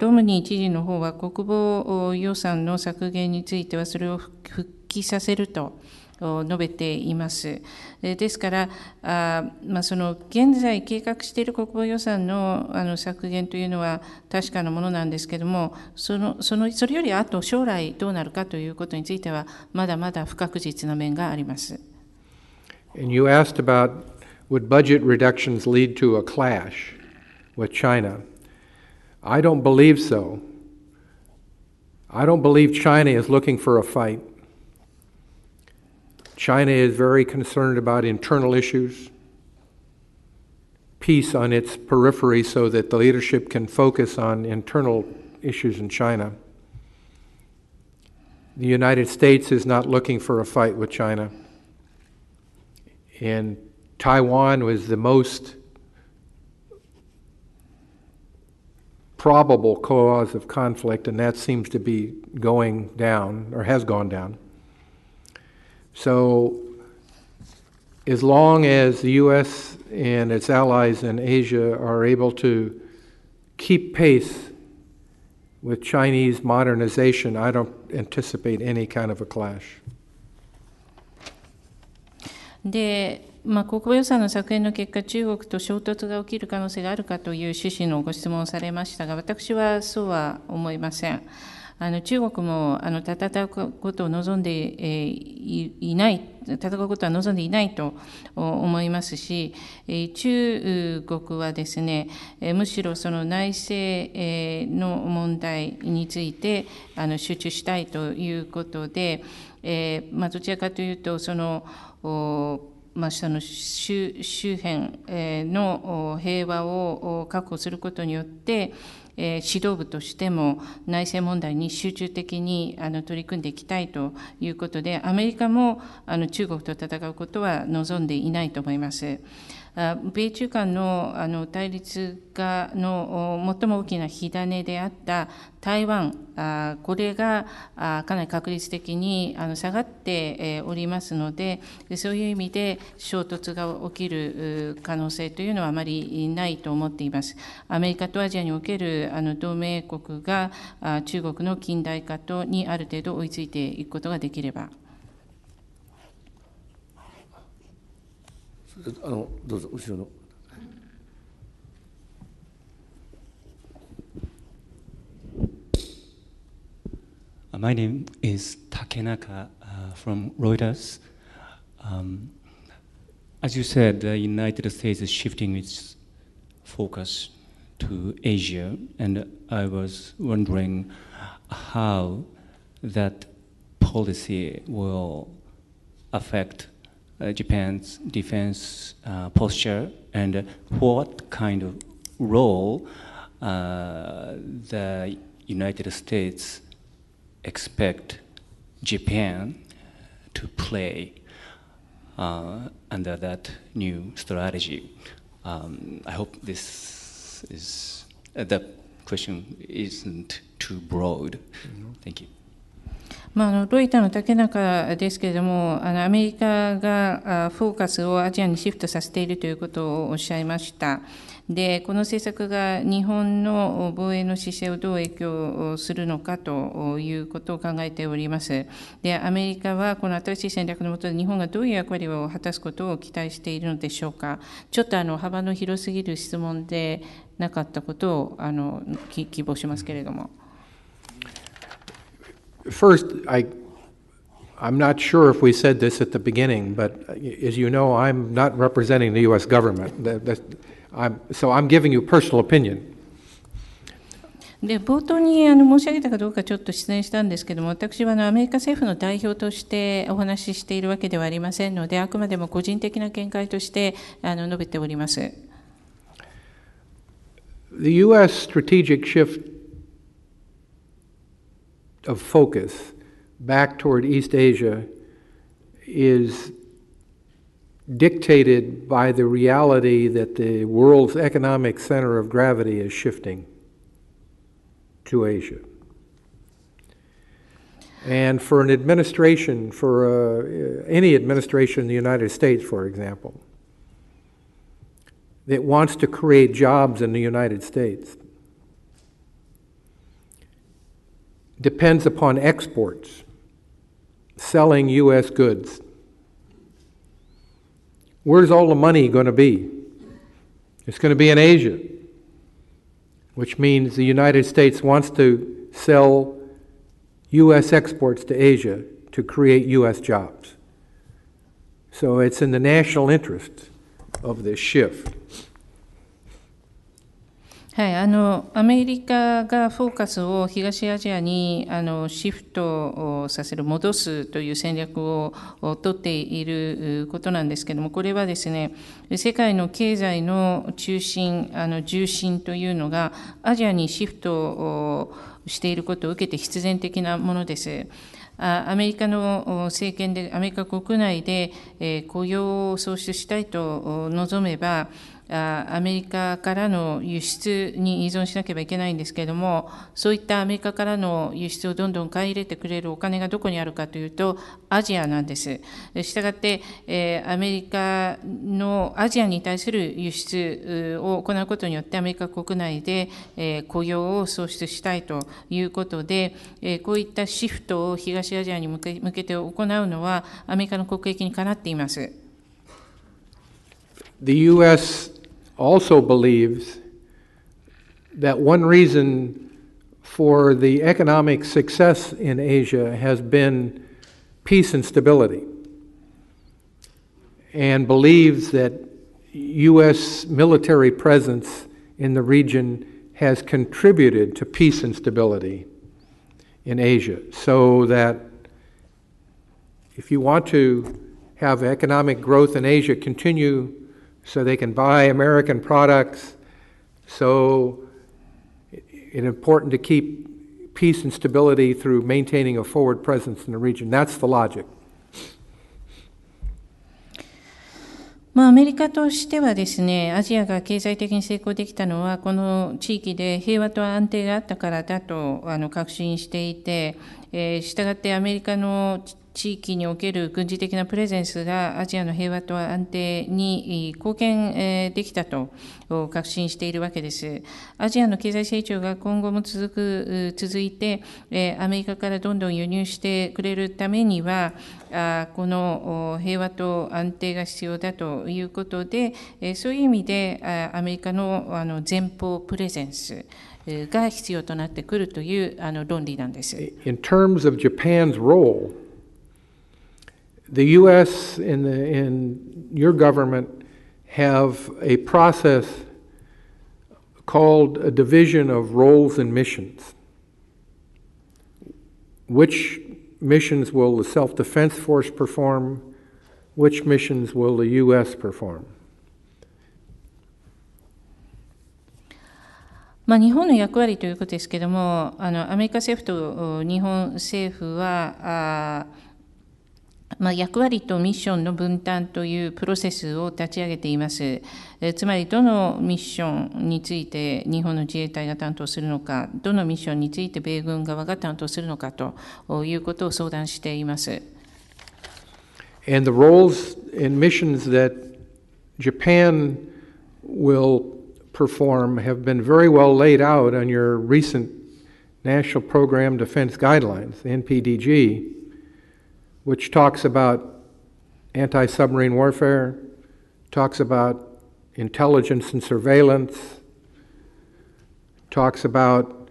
ロムニー知事の方は国防予算の削減については、それを復帰させると。述べています。ですから、あまあ、その現在計画している国防予算のあの削減というのは確かなものなんですけども、そのそのそれよりあと将来どうなるかということについては、まだまだ不確実な面があります。And you asked about would budget reductions lead to a clash with China? I don't believe so. I don't believe China is looking for a fight. China is very concerned about internal issues, peace on its periphery so that the leadership can focus on internal issues in China. The United States is not looking for a fight with China. And Taiwan was the most probable cause of conflict, and that seems to be going down or has gone down. So, as long as the U.S. and its allies in Asia are able to keep pace with Chinese modernization, I don't anticipate any kind of a clash. でまあ、国防予算の削減の結果、中国と衝突が起きる可能性があるかという趣旨のご質問をされましたが、私はそうは思いません。あの中国もあの戦うことを望んで、いない、戦うことは望んでいないと思いますし、中国はですね、むしろその内政の問題についてあの集中したいということで、えーまあ、どちらかというと、その、まあ、その周辺の平和を確保することによって、え指導部としても内政問題に集中的にあの取り組んでいきたいということで、アメリカもあの中国と戦うことは望んでいないと思います。米中間のあの対立がの最も大きな火種であった台湾、これがかなり確率的に下がっておりますので、そういう意味で衝突が起きる可能性というのはあまりないと思っています。アメリカとアジアにおけるあの同盟国が中国の近代化とにある程度追いついていくことができれば。あのどうぞ後ろの。My name is Takenaka uh, from Reuters. Um, as you said, the United States is shifting its focus to Asia, and I was wondering how that policy will affect uh, Japan's defense uh, posture and what kind of role uh, the United States expect Japan to play uh, under that new strategy. Um, I hope this is uh, the question isn't too broad. Mm-hmm. Thank you. まあ、あのロイターの竹中ですけれども、あのアメリカがフォーカスをアジアにシフトさせているということをおっしゃいました。で、この政策が日本の防衛の姿勢をどう影響するのかということを考えております。で、アメリカはこの新しい戦略のもとで日本がどういう役割を果たすことを期待しているのでしょうか。ちょっとあの幅の広すぎる質問でなかったことをあの希望しますけれども。First, I, I'm not sure if we said this at the beginning, but uh, as you know, I'm not representing the U.S. government. That, that, I'm, so I'm giving you personal opinion. で冒頭にあの申し上げたかどうかちょっと失念したんですけども私はあのアメリカ政府の代表としてお話ししているわけではありませんのであくまでも個人的な見解としてあの述べております。The U.S. strategic shift of focus back toward East Asia is dictated by the reality that the world's economic center of gravity is shifting to Asia. And for an administration, for uh, uh any administration in the United States, for example, that wants to create jobs in the United States, depends upon exports, selling U.S. goods. Where's all the money going to be? It's going to be in Asia, which means the United States wants to sell U.S. exports to Asia to create U.S. jobs. So it's in the national interest of this shift. はい、あのアメリカがフォーカスを東アジアにあのシフトをさせる、戻すという戦略を取っていることなんですけれども、これはですね、世界の経済の中心、あの重心というのが、アジアにシフトをしていることを受けて必然的なものです。アメリカの政権で、アメリカ国内で雇用を創出したいと望めば、アメリカからの輸出に依存しなければいけないんですけれども、そういったアメリカからの輸出をどんどん買い入れてくれるお金がどこにあるかというと、アジアなんです。したがって、アメリカのアジアに対する輸出を行うことによって、アメリカ国内で、雇用を創出したいということで、こういったシフトを東アジアに向け向けて行うのは、アメリカの国益にかなっています。The US also believes that one reason for the economic success in Asia has been peace and stability, and believes that U.S. military presence in the region has contributed to peace and stability in Asia, so that if you want to have economic growth in Asia continue so they can buy American products. So it's important to keep peace and stability through maintaining a forward presence in the region. That's the logic. まあ、アメリカとしてはですね、アジアが経済的に成功できたのは、この地域で平和と安定があったからだとあの確信していて、えー、したがってアメリカの地域における軍事的なプレゼンスがアジアの平和と安定に貢献できたと確信しているわけです。アジアの経済成長が今後も続く、続いて、アメリカからどんどん輸入してくれるためには、この平和と安定が必要だということで、そういう意味でアメリカの前方プレゼンス、が必要となってくるというあの論理なんです。In terms of Japan's role the U.S. and, the, and your government have a process called a division of roles and missions. Which missions will the Self Defense Force perform? Which missions will the U.S. perform? まあ、日本の役割ということですけれども、あのアメリカ政府と日本政府は、あまあ、役割とミッションの分担というプロセスを立ち上げています。つまり、どのミッションについて日本の自衛隊が担当するのか、どのミッションについて米軍側が担当するのかということを相談しています。And the roles and missions that Japan will perform have been very well laid out on your recent National Program Defense Guidelines, NPDG. which talks about anti submarine warfare, talks about intelligence and surveillance, talks about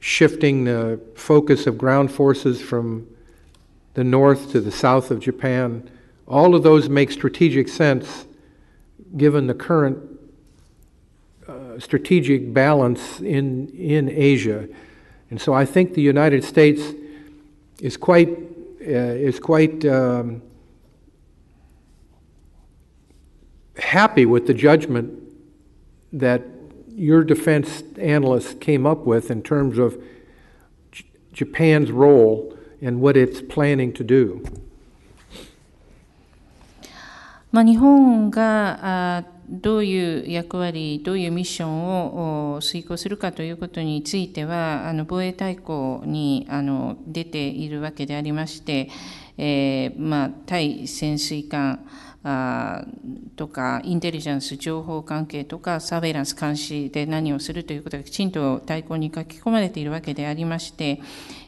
shifting the focus of ground forces from the north to the south of Japan. All of those make strategic sense given the current uh, strategic balance in, in Asia. And so I think the United States is quite uh, is quite um, happy with the judgment that your defense analysts came up with in terms of J- Japan's role and what it's planning to do. まあ、日本がどういう役割、どういうミッションを遂行するかということについては、あの防衛大綱にあの出ているわけでありまして、えーまあ、対潜水艦あとか、インテリジェンス、情報関係とか、サーベイランス、監視で何をするということがきちんと大綱に書き込まれているわけでありまして、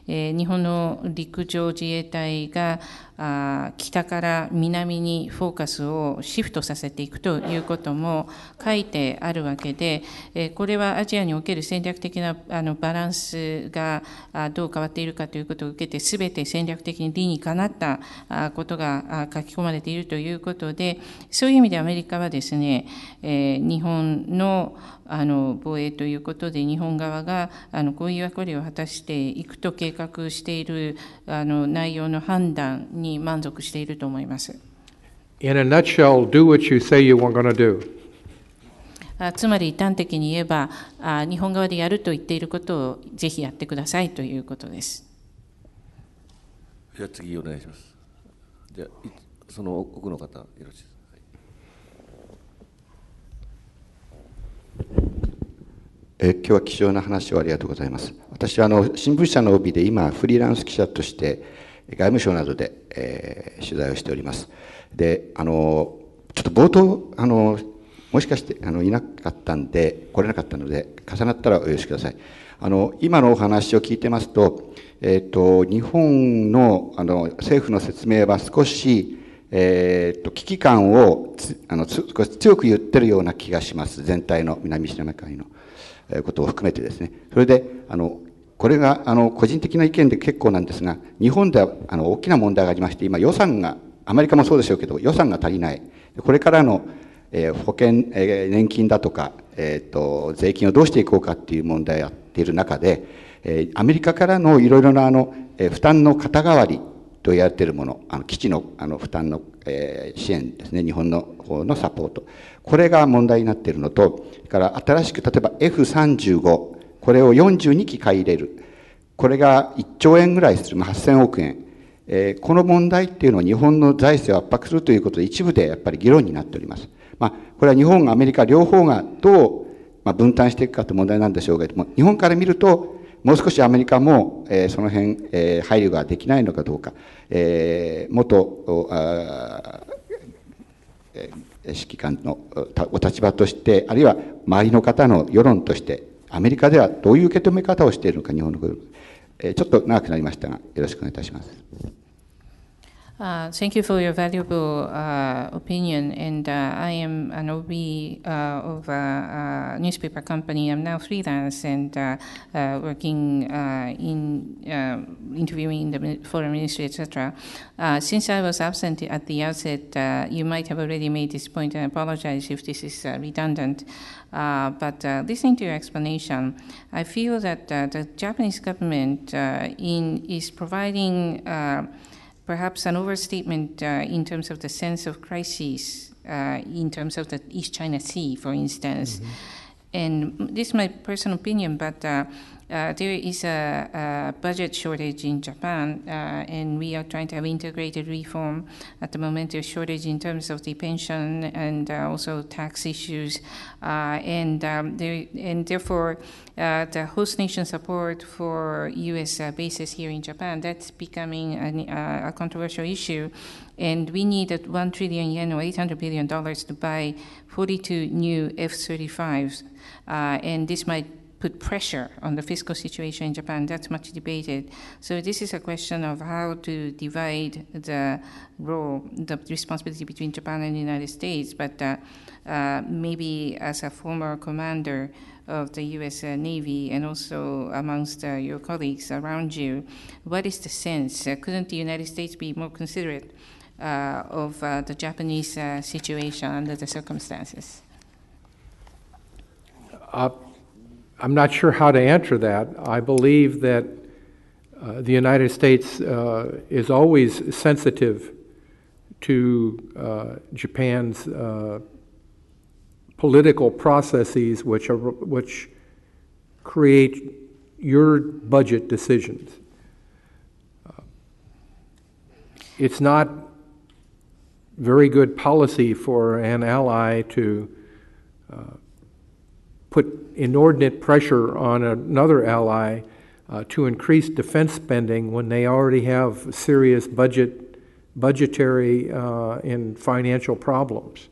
えー、日本の陸上自衛隊があ北から南にフォーカスをシフトさせていくということも書いてあるわけで、えこれはアジアにおける戦略的なあのバランスがどう変わっているかということを受けて、すべて戦略的に理にかなったことが書き込まれているということで、そういう意味でアメリカはですね、え日本のあの防衛ということで日本側があのこういう役割を果たしていくと計画しているあの内容の判断に満足していると思います。In a nutshell, do what you say you w e n g to do. つまり端的に言えばあ日本側でやると言っていることをぜひやってくださいということです。じゃあ次お願いします。じゃあその奥の方よろしいですか。え今日は貴重な話をありがとうございます。私はあの新聞社の帯で今フリーランス記者として外務省などで、えー、取材をしております。であのちょっと冒頭あのもしかしてあのいなかったんで来れなかったので重なったらお許しください。あの今のお話を聞いてますと,、えーと日本のあの政府の説明は少しえー、っと危機感をあの強く言ってるような気がします全体の南シナ海のことを含めてですねそれであのこれがあの個人的な意見で結構なんですが日本ではあの大きな問題がありまして今予算がアメリカもそうでしょうけど予算が足りないこれからの、えー、保険、えー、年金だとか、えーと、と税金をどうしていこうかっていう問題をやっている中で、えー、アメリカからのいろいろなあの、えー、負担の肩代わりとやっているもの、あの基地のあの負担の、えー、支援ですね、日本の方のサポート。これが問題になっているのと、から新しく、例えば F35、これを42機買い入れる。これが1兆円ぐらいする、まあ、8000億円。えー、この問題っていうのは日本の財政を圧迫するということで一部でやっぱり議論になっております。まあ、これは日本、アメリカ両方がどう、まあ、分担していくかとい問題なんでしょうけれども、日本から見ると、もう少しアメリカも、えー、その辺、えー、配慮ができないのかどうか、えー、元あ、えー、指揮官のお立場として、あるいは周りの方の世論として、アメリカではどういう受け止め方をしているのか、日本のえー、ちょっと長くなりましたが、よろしくお願いいたします。Uh, thank you for your valuable uh, opinion. And uh, I am an OB uh, of a, uh, uh, newspaper company. I'm now freelance and working in interviewing the foreign ministry, etc. since I was absent at the outset, you might have already made this point, and I apologize if this is redundant. but listening to your explanation, I feel that the Japanese government in, is providing perhaps an overstatement uh, in terms of the sense of crisis uh, in terms of the East China Sea, for instance. Mm-hmm. And this is my personal opinion, but uh, uh, there is a, a, budget shortage in Japan, uh, and we are trying to have integrated reform. At the moment, there's shortage in terms of the pension and uh, also tax issues, and um, there, and therefore the host nation support for U.S. bases here in Japan that's becoming an, a controversial issue and we need 1 trillion yen or 800 billion dollars to buy 42 new F-35s, uh, and this might put pressure on the fiscal situation in Japan. That's much debated. So this is a question of how to divide the role, the responsibility between Japan and the United States. But uh, uh, maybe as a former commander of the U.S. Uh, Navy and also amongst uh, your colleagues around you, what is the sense? Uh, couldn't the United States be more considerate uh, of the Japanese situation under the circumstances? Uh, I'm not sure how to answer that. I believe that uh, the United States uh, is always sensitive to uh, Japan's uh, political processes, which are, which create your budget decisions. Uh, it's not very good policy for an ally to uh, put inordinate pressure on another ally uh, to increase defense spending when they already have serious budget, budgetary uh, and financial problems.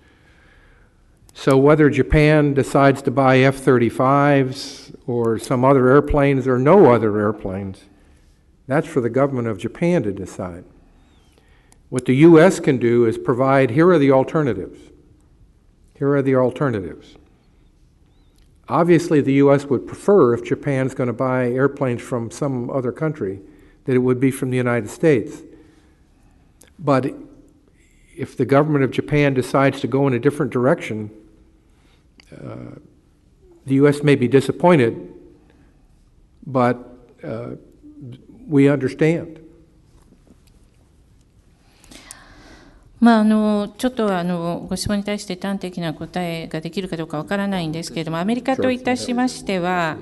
So whether Japan decides to buy F-35s or some other airplanes or no other airplanes, that's for the government of Japan to decide. What the U.S. can do is provide, here are the alternatives. Here are the alternatives. Obviously, the U.S. would prefer, if Japan's going to buy airplanes from some other country, that it would be from the United States. But if the government of Japan decides to go in a different direction, uh, the U.S. may be disappointed, but uh, we understand. まあ、あのちょっとあのご質問に対して端的な答えができるかどうかわからないんですけれども、アメリカといたしましては、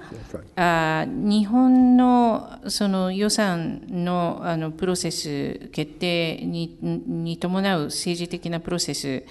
あ日本のその予算のあのプロセス、決定にに伴う政治的なプロセス、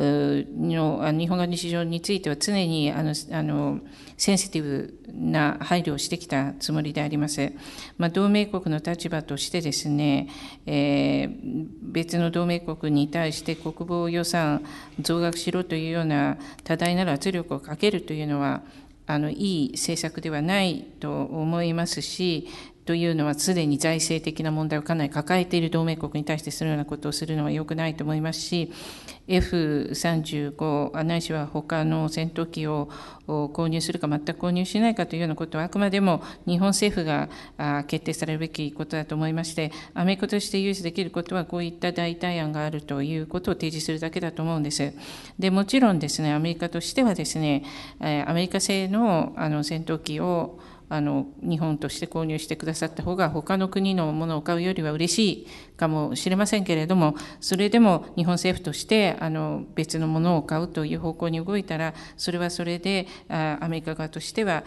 の日本側の市場については常にあのあのセンシティブな配慮をしてきたつもりであります。まあ、同盟国の立場としてですね、えー、別の同盟国に対して国防予算増額しろというような多大なる圧力をかけるというのはあのいい政策ではないと思いますし、というのはすでに財政的な問題をかなり抱えている同盟国に対してするようなことをするのは良くないと思いますし F35 ないしは他の戦闘機を購入するか全く購入しないかというようなことはあくまでも日本政府が決定されるべきことだと思いましてアメリカとして融資できることはこういった代替案があるということを提示するだけだと思うんです。でもちろんですねアメリカとしてはですねアメリカ製のあの戦闘機をあの日本として購入してくださった方が他の国のものを買うよりは嬉しいかもしれませんけれどもそれでも日本政府としてあの別のものを買うという方向に動いたらそれはそれでアメリカ側としては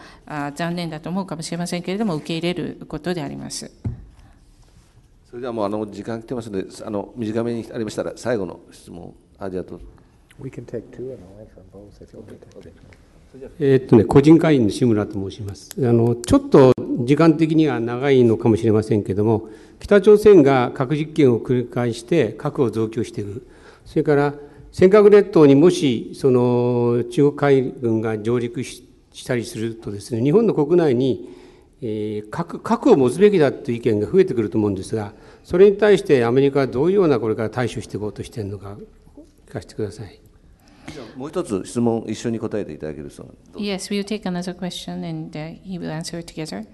残念だと思うかもしれませんけれども受け入れることであります。それではもうあの時間来てますのであの短めにありましたら最後の質問ありがとう。We can take two and I'll answer both if you'll t a k e Okay. えー、っとね、個人会員の志村と申します。あの、ちょっと時間的には長いのかもしれませんけども、北朝鮮が核実験を繰り返して核を増強していく。それから、尖閣列島にもし、その、中国海軍が上陸したりするとですね、日本の国内に、えー、核核を持つべきだという意見が増えてくると思うんですが、それに対してアメリカはどういうようなこれから対処していこうとしているのか、聞かせてください。もう一つ質問一緒に答えていただけるそうなんです。Yes, we'll take another question and、uh, he will answer together. it together.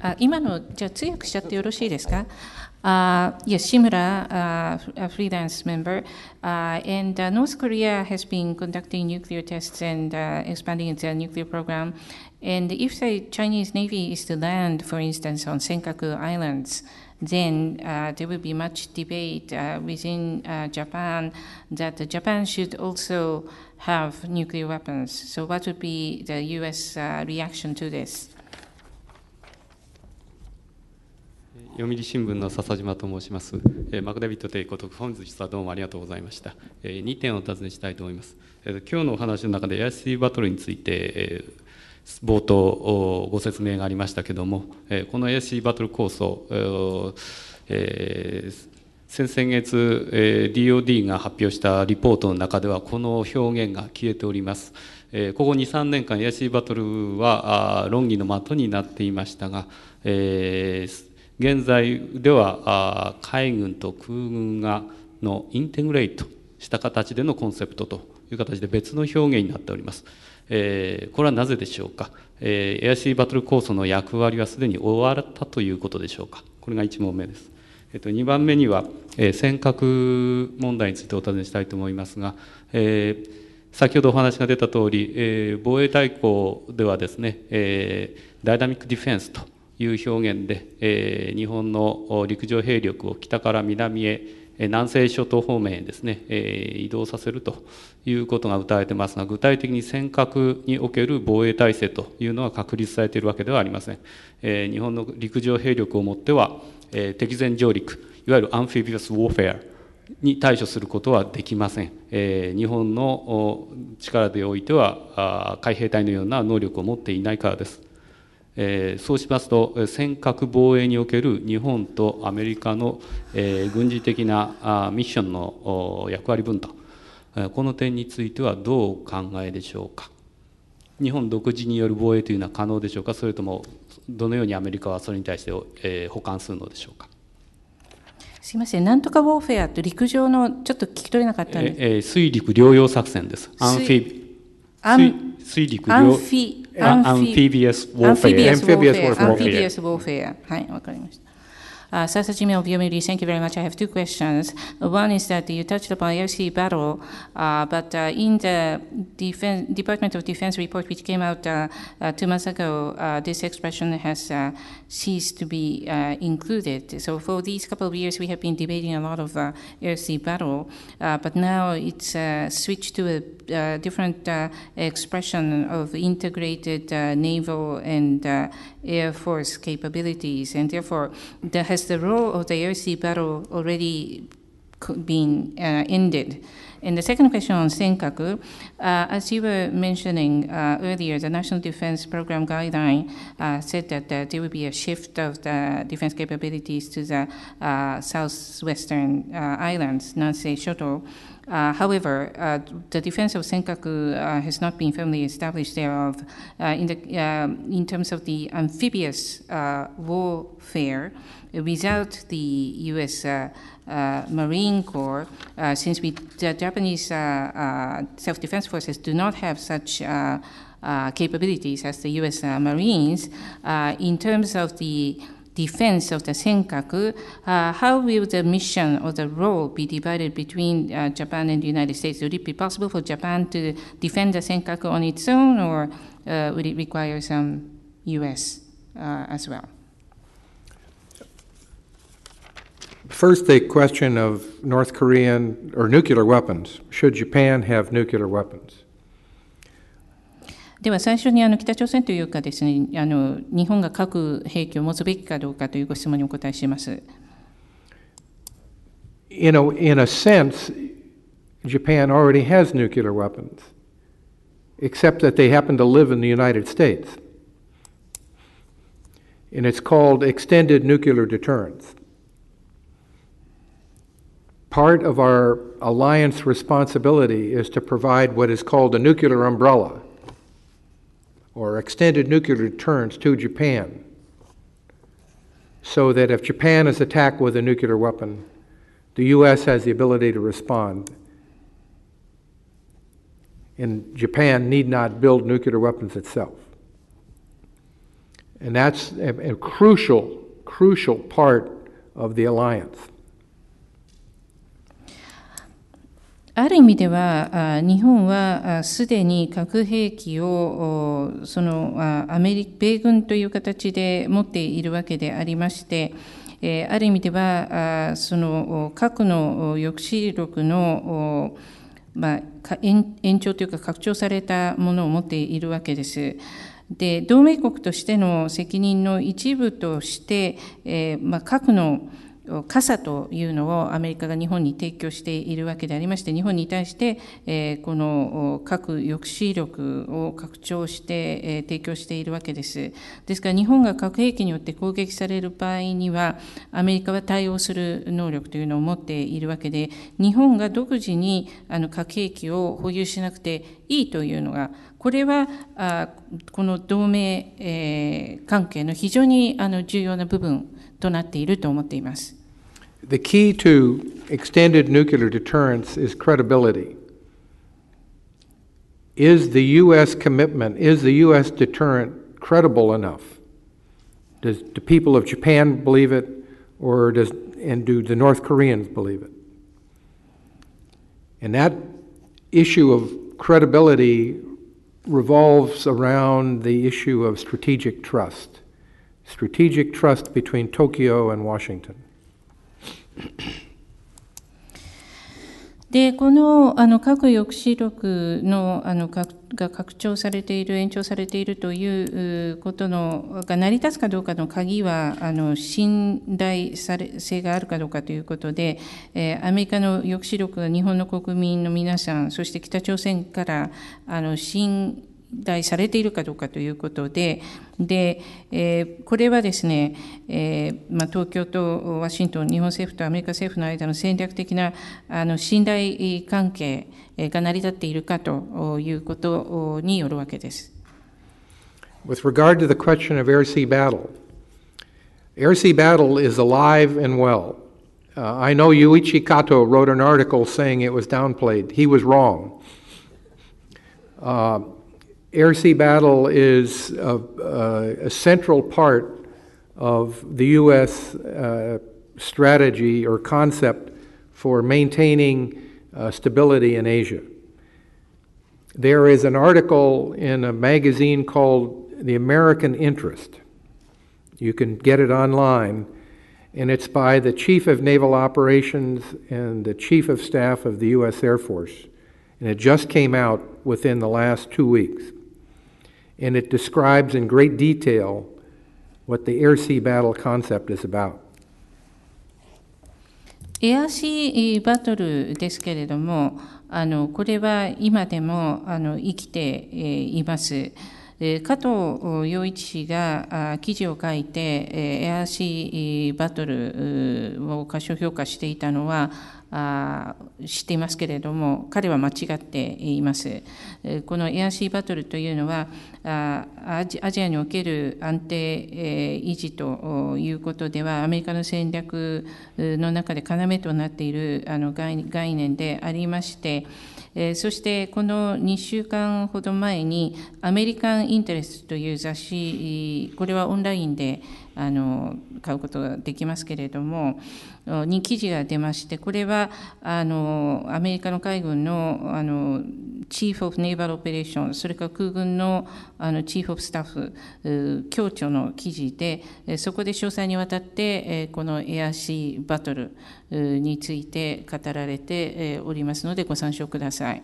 あ今のじゃあ通訳しちゃってよろしいですか、uh, uh, Yes, Shimura, uh, a freelance member, uh, and uh, North Korea has been conducting nuclear tests and uh, expanding its nuclear program. And if the Chinese Navy is to land, for instance, on Senkaku Islands, then there will be much debate within Japan that Japan should also have nuclear weapons. So, what would be the U.S. reaction to this? 読売新聞の笹島と申します。えマクダビット帝国本日はどうもありがとうございました。えー、2点お尋ねしたいと思います。えー、今日のお話の中で AI3 バトルについて、冒頭ご説明がありましたけども、この AC バトル構想、えー先々月、え DOD が発表したリポートの中ではこの表現が消えております、えここ23年間 AIC バトルは論議の的になっていましたが、え現在では海軍と空軍がのインテグレートした形でのコンセプトという形で別の表現になっておりますえー、これはなぜでしょうか、えー、a i バトル構想の役割はすでに終わったということでしょうか、これが1問目です。えっと、2番目には、えー、尖閣問題についてお尋ねしたいと思いますが、えー、先ほどお話が出た通り、えー、防衛大綱ではですね、えー、ダイナミックディフェンスという表現で、えー、日本の陸上兵力を北から南へ南西諸島方面へですね、え移動させるということが謳われてますが、具体的に尖閣における防衛体制というのは確立されているわけではありません。え日本の陸上兵力をもっては、え敵前上陸、いわゆるアンフィビアス・ウォーフェアに対処することはできません。え日本の力でおいては、海兵隊のような能力を持っていないからです。えそうしますと尖閣防衛における日本とアメリカの、え軍事的なあミッションの役割分担この点についてはどうお考えでしょうか日本独自による防衛というのは可能でしょうかそれともどのようにアメリカはそれに対して、え補完するのでしょうかすみません、なんとかウォーフェアと陸上のちょっと聞き取れなかったんです、えー、水陸両用作戦です、アンフィ水陸両用 amphibious warfare. Amphibious warfare. Amphibious warfare. はい、わかりました。Uh, Sasa Jimmy of VMD, thank you very much. I have two questions. One is that you touched upon sea battle, uh, but uh, in the Defen Department of Defense report which came out uh, uh, two months ago, uh, this expression has Cease to be uh, included. So for these couple of years, we have been debating a lot of uh, air-sea battle, uh, but now it's uh, switched to a uh, different uh, expression of integrated naval and air force capabilities, and therefore, the, has the role of the air-sea battle already been ended? And the second question on Senkaku, uh, as you were mentioning uh, earlier, the National Defense Program guideline uh, said that uh, there will be a shift of the defense capabilities to the uh, southwestern uh, islands, Nansei Shoto. Uh, however, uh, the defense of Senkaku uh, has not been firmly established thereof. In, the, in, terms of the amphibious warfare, without the U.S. Uh, Marine Corps, uh, since we, the Japanese uh, self-defense forces do not have such capabilities as the U.S. Marines, in terms of the defense of the Senkaku, uh, how will the mission or the role be divided between uh, Japan and the United States? Would it be possible for Japan to defend the Senkaku on its own, or uh, would it require some U.S. as well? First, the question of North Korean or nuclear weapons. Should Japan have nuclear weapons? では最初にあの北朝鮮というかですねあの日本が核兵器を持つべきかどうかというご質問にお答えします。You know, in a sense, Japan already has nuclear weapons, except that they happen to live in the United States. And it's called extended nuclear deterrence part of our alliance responsibility is to provide what is called a nuclear umbrella or extended nuclear deterrence to Japan so that if Japan is attacked with a nuclear weapon, the U.S. has the ability to respond. And Japan need not build nuclear weapons itself. And that's a, a crucial, crucial part of the alliance. ある意味では、日本はすでに核兵器をそのアメリ米軍という形で持っているわけでありまして、ある意味では、その核の抑止力のまあ、延長というか拡張されたものを持っているわけです。で同盟国としての責任の一部として、えまあ、核の傘というのをアメリカが日本に提供しているわけでありまして、日本に対して、えこの核抑止力を拡張して、え提供しているわけです。ですから、日本が核兵器によって攻撃される場合には、アメリカは対応する能力というのを持っているわけで、日本が独自にあの核兵器を保有しなくていいというのが、これはあこの同盟、え関係の非常にあの重要な部分となっていると思っています。The key to extended nuclear deterrence is credibility. Is the U.S. commitment, is the U.S. deterrent credible enough? Does the people of Japan believe it, or does, and do the North Koreans believe it? And that issue of credibility revolves around the issue of strategic trust, strategic trust between Tokyo and Washington. [coughs] でこのあの核抑止力のあのが拡張されている延長されているということのが成り立つかどうかの鍵はあの信頼され性があるかどうかということで、えー、アメリカの抑止力が日本の国民の皆さんそして北朝鮮からあの信題されているかどうかということで、で、えー、これはですね、えー、まあ、東京とワシントン、日本政府とアメリカ政府の間の戦略的なあの信頼関係が成り立っているかということによるわけです。With regard to the question of air sea battle, air sea battle is alive and well. Uh, I know Yuichi Kato wrote an article saying it was downplayed. He was wrong. Uh, air sea battle is a, a, central part of the U.S. Uh, strategy or concept for maintaining uh, stability in Asia. There is an article in a magazine called The American Interest. You can get it online, and it's by the Chief of Naval Operations and the Chief of Staff of the U.S. Air Force. And it just came out within the last two weeks. and it describes in great detail what the air sea battle concept is about. エアシーバトルですけれども、あのこれは今でもあの生きています。加藤洋一氏が記事を書いて、エアーシーバトルを過小評価していたのは、あ知っていますけれども、彼は間違っています。このアシーバトルというのは、アジアにおける安定維持ということでは、アメリカの戦略の中で要となっている概念でありまして、そしてこの2週間ほど前に、アメリカン・インテレスという雑誌、これはオンラインで買うことができますけれども、に記事が出まして、これはあのアメリカの海軍のあのチーフ・オフ・ネイバル・オペレーション、それから空軍のあのチーフ・オフ・スタッフ、協調の記事で、そこで詳細にわたって、このエアシーバトルについて語られておりますので、ご参照ください。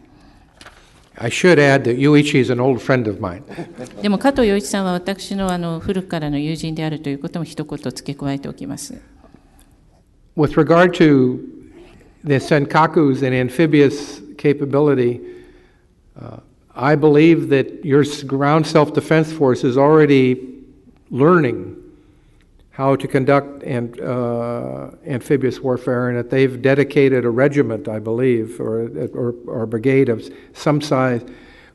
I should add that Yuichi is an old friend of mine. [laughs] でも加藤洋一さんは私のあの古くからの友人であるということも一言付け加えておきます。with regard to the senkakus and amphibious capability, uh, I believe that your ground self defense force is already learning how to conduct uh, amphibious warfare, and that they've dedicated a regiment, I believe, or, or, or a brigade of some size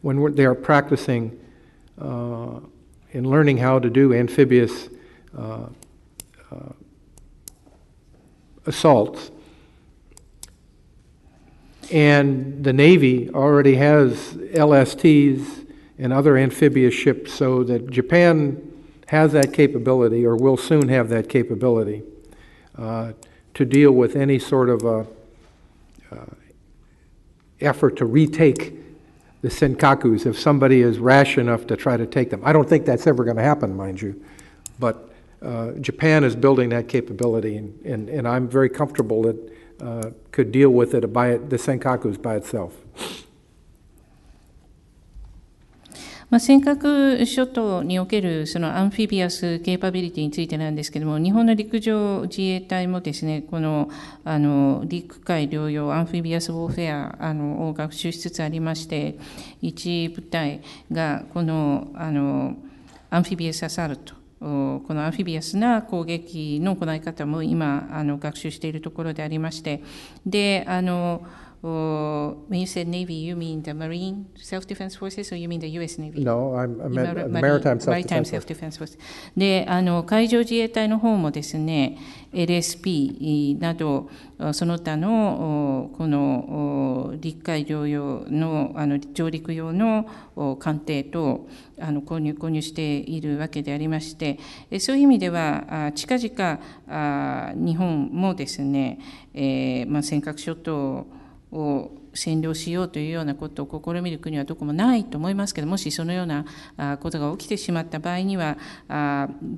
when they are practicing uh, and learning how to do amphibious uh, uh assaults. And the Navy already has LSTs and other amphibious ships, so that Japan has that capability or will soon have that capability uh, to deal with any sort of a, uh, uh, effort to retake the senkakus if somebody is rash enough to try to take them. I don't think that's ever going to happen, mind you, but uh, Japan is building that capability, and, and, and I'm very comfortable that uh, could deal with it by it, the Senkakus by itself. まあ、尖閣諸島におけるそのアンフィビアスケーパビリティについてなんですけれども、日本の陸上自衛隊もですね、このあの陸海両用アンフィビアスウォーフェアあのを学習しつつありまして、一部隊がこのあのアンフィビアスアサルトこのアンフィビアスな攻撃の行い方も今あの学習しているところでありましてであの or when you said Navy, you mean the Marine Self Defense Forces or you mean the U.S. Navy? No, I meant Maritime Self Defense Forces. で、あの海上自衛隊の方もですね、LSP などその他のこの陸海両用のあの上陸用の艦艇等あの購入購入しているわけでありまして、そういう意味では近々日本もですね、えー、まあ尖閣諸島を占領しようというようなことを試みる国はどこもないと思いますけどもしそのようなことが起きてしまった場合には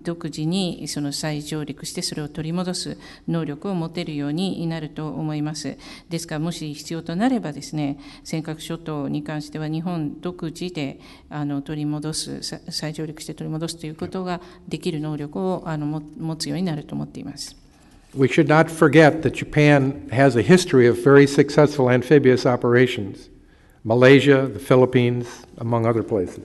独自にその再上陸してそれを取り戻す能力を持てるようになると思いますですからもし必要となればですね尖閣諸島に関しては日本独自であの取り戻す再上陸して取り戻すということができる能力をあの持つようになると思っています。we should not forget that Japan has a history of very successful amphibious operations, Malaysia, the Philippines, among other places.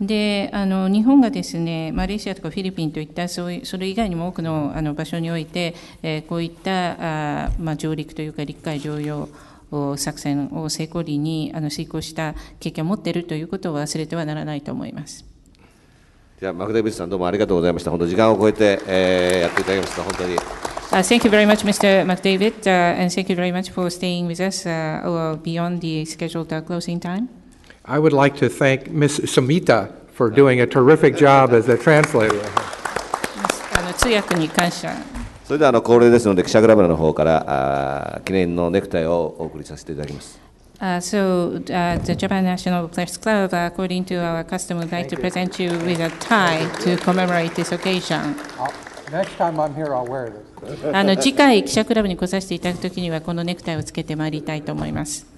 であの日本がですねマレーシアとかフィリピンといったそういうそれ以外にも多くのあの場所において、えー、こういったあ、まあ、上陸というか陸海上用作戦を成功裏にあの遂行した経験を持っているということを忘れてはならないと思います。じゃあ、マクデビッさん、どうもありがとうございました。本当、時間を超えて、えー、やっていただきました。本当に。Uh, thank you very much, Mr. McDavid, uh, and thank you very much for staying with us uh, beyond the scheduled uh, closing time. I would like to thank Ms. Sumita for doing a terrific job as a translator. あの通訳に感謝。それではあの恒例ですので、記者クラブの方からあ記念のネクタイをお送りさせていただきます。Uh, so uh, the Japan National Players Club, uh, according to our custom, would like Thank to you. present you with a tie to commemorate this occasion. Next time I'm here, I'll wear this. あの次回記者クラブに来させていただくときにはこのネクタイをつけてまいりたいと思います。